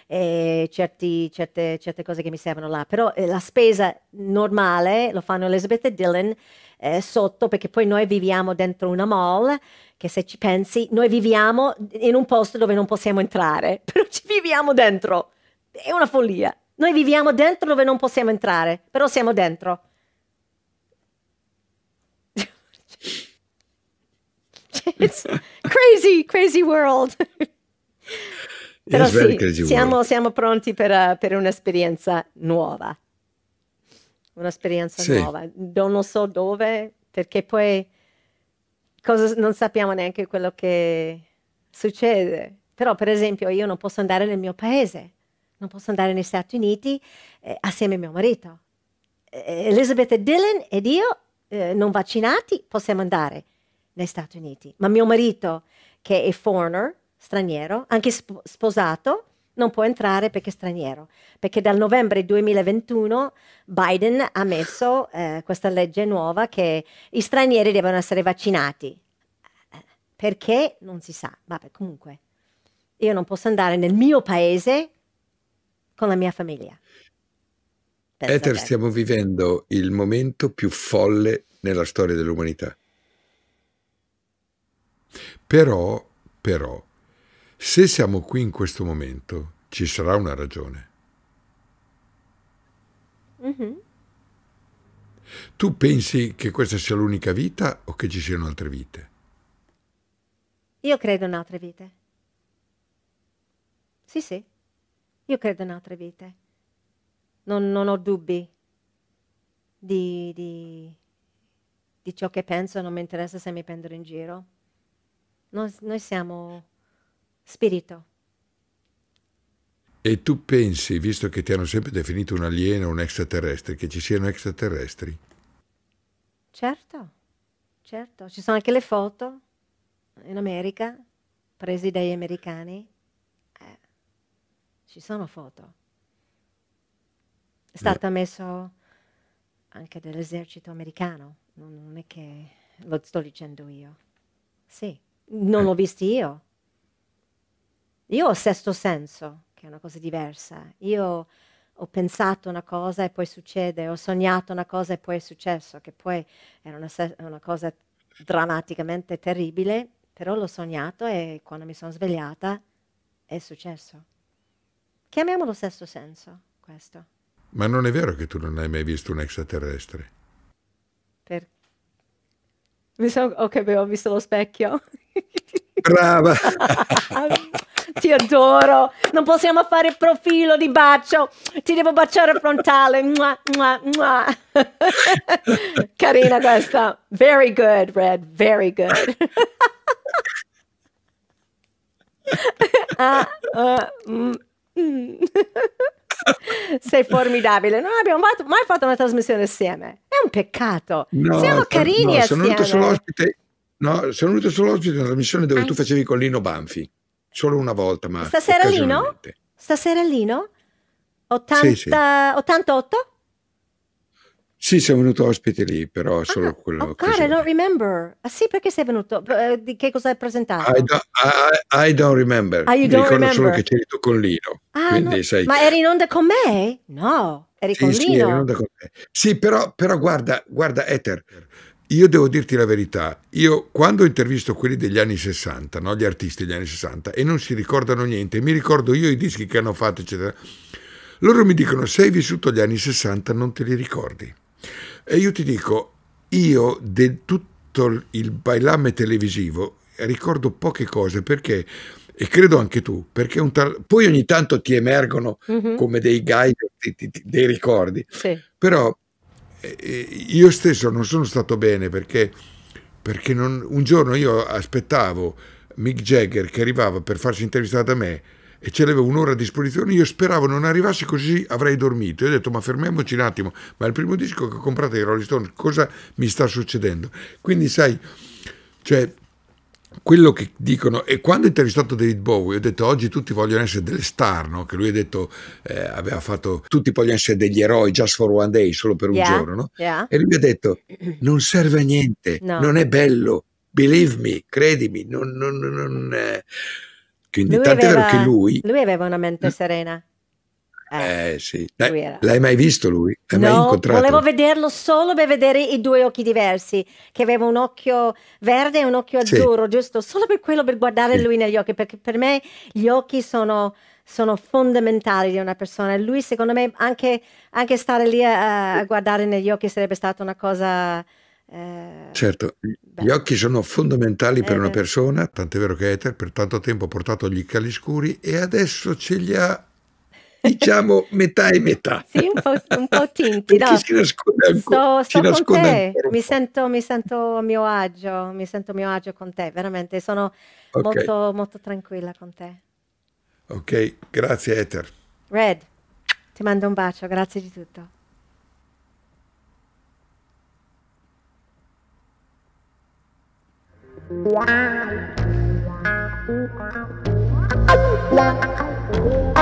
e certi, certe, certe, cose che mi servono là, però eh, la spesa normale lo fanno Elizabeth e Dylan eh, sotto perché poi noi viviamo dentro una mall che se ci pensi noi viviamo in un posto dove non possiamo entrare, (laughs) però ci viviamo dentro, è una follia. Noi viviamo dentro dove non possiamo entrare, però siamo dentro. it's (laughs) crazy, crazy world. Però sì, siamo, siamo, pronti per, per un'esperienza nuova. Un'esperienza sì. nuova. Non so dove, perché poi cosa, non sappiamo neanche quello che succede. Però, per esempio, io non posso andare nel mio paese, non posso andare negli Stati Uniti eh, assieme a mio marito. Eh, Elizabeth Dillon ed io, eh, non vaccinati, possiamo andare negli Stati Uniti. Ma mio marito, che è foreigner, straniero, anche sp- sposato, non può entrare perché è straniero, perché dal novembre 2021 Biden ha messo eh, questa legge nuova che gli stranieri devono essere vaccinati. Perché? Non si sa. Vabbè, comunque, io non posso andare nel mio paese con la mia famiglia. Penso Ether, che... stiamo vivendo il momento più folle nella storia dell'umanità. Però, però, se siamo qui in questo momento, ci sarà una ragione. Mm -hmm. Tu pensi che questa sia l'unica vita o che ci siano altre vite? Io credo in altre vite. Sì, sì, io credo in altre vite. Non, non ho dubbi di, di, di, ciò che penso, non mi interessa se mi prendono in giro. Noi, noi siamo spirito. E tu pensi, visto che ti hanno sempre definito un alieno, un extraterrestre, che ci siano extraterrestri? Certo, certo. Ci sono anche le foto in America, prese dagli americani. Eh, ci sono foto. È stato no. messo anche dell'esercito americano, non, non è che lo sto dicendo io. Sì, non eh. l'ho visto io, io ho sesto senso, che è una cosa diversa. Io ho pensato una cosa e poi succede, ho sognato una cosa e poi è successo, che poi era una, una cosa drammaticamente terribile, però l'ho sognato e quando mi sono svegliata è successo. Chiamiamolo sesto senso, questo. Ma non è vero che tu non hai mai visto un extraterrestre? Perché? Mi so, ok, avevo visto lo specchio. Brava! (laughs) (laughs) ti adoro. Non possiamo fare profilo di bacio. Ti devo baciare frontale. Mua, mua, mua. (laughs) Carina questa. Very good, Red. Very good. (laughs) ah, uh, mm, mm. (laughs) Sei formidabile. Non abbiamo mai fatto una trasmissione assieme. È un peccato. No, Siamo carini no, sono Venuto solo ospite, no, sono venuto solo ospite in una trasmissione dove Anzi. tu facevi con Lino Banfi. Solo una volta, ma. Stasera lì, no? Stasera lì, no? 80... Sì, sì. 88? Sì, sono venuto ospite lì, però ah, solo ah, quello. Oh, God, I don't remember. Ah, sì, perché sei venuto? Eh, di che cosa hai presentato? I don't, I, I don't remember. Ah, you Mi don't ricordo remember. solo che c'eri tu con Lino. Ah, quindi, no. sai... Ma eri in onda con me? No, eri sì, con sì, Lino. Sì, però, però guarda, guarda, Ether, io devo dirti la verità, io quando intervisto quelli degli anni 60, no? gli artisti degli anni 60, e non si ricordano niente, mi ricordo io i dischi che hanno fatto, eccetera, loro mi dicono se hai vissuto gli anni 60 non te li ricordi. E io ti dico, io di tutto il bailame televisivo ricordo poche cose perché e credo anche tu, perché un tal- poi ogni tanto ti emergono mm -hmm. come dei guide, dei ricordi, sì. però eh, eh, io stesso non sono stato bene perché, perché non, un giorno io aspettavo Mick Jagger che arrivava per farsi intervistare da me e ce l'avevo un'ora a disposizione, io speravo non arrivasse così avrei dormito. Io ho detto ma fermiamoci un attimo, ma è il primo disco che ho comprato di Rolling Stone cosa mi sta succedendo? Quindi sai, cioè, quello che dicono, e quando ho intervistato David Bowie ho detto oggi tutti vogliono essere delle star, no? che lui ha detto, eh, aveva fatto, tutti vogliono essere degli eroi just for one day, solo per yeah, un giorno, no? yeah. e lui ha detto non serve a niente, no. non è bello, believe me, credimi, non... non, non eh. Quindi lui tant'è aveva, vero che lui... Lui aveva una mente serena. Eh, eh sì. L'hai, l'hai, mai visto lui? L'hai no, mai incontrato? volevo vederlo solo per vedere i due occhi diversi, che aveva un occhio verde e un occhio azzurro, sì. giusto? Solo per quello, per guardare sì. lui negli occhi, perché per me gli occhi sono sono fondamentali di una persona. Lui, secondo me, anche, anche stare lì a, a, guardare negli occhi sarebbe stata una cosa. Eh, certo, beh. gli occhi sono fondamentali eh, per una persona, tant'è vero che Ether per tanto tempo ha portato gli cali scuri e adesso ce li ha diciamo metà e metà. Sì, un po', un po tinti. No. Si nasconde ancora. Sto, sto nasconde ancora mi, sento, mi sento, a mio agio, mi sento a mio agio con te, veramente. Sono okay. molto, molto tranquilla con te. Ok, grazie Ether. Red, ti mando un bacio, grazie di tutto. Wow. Thank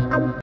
you.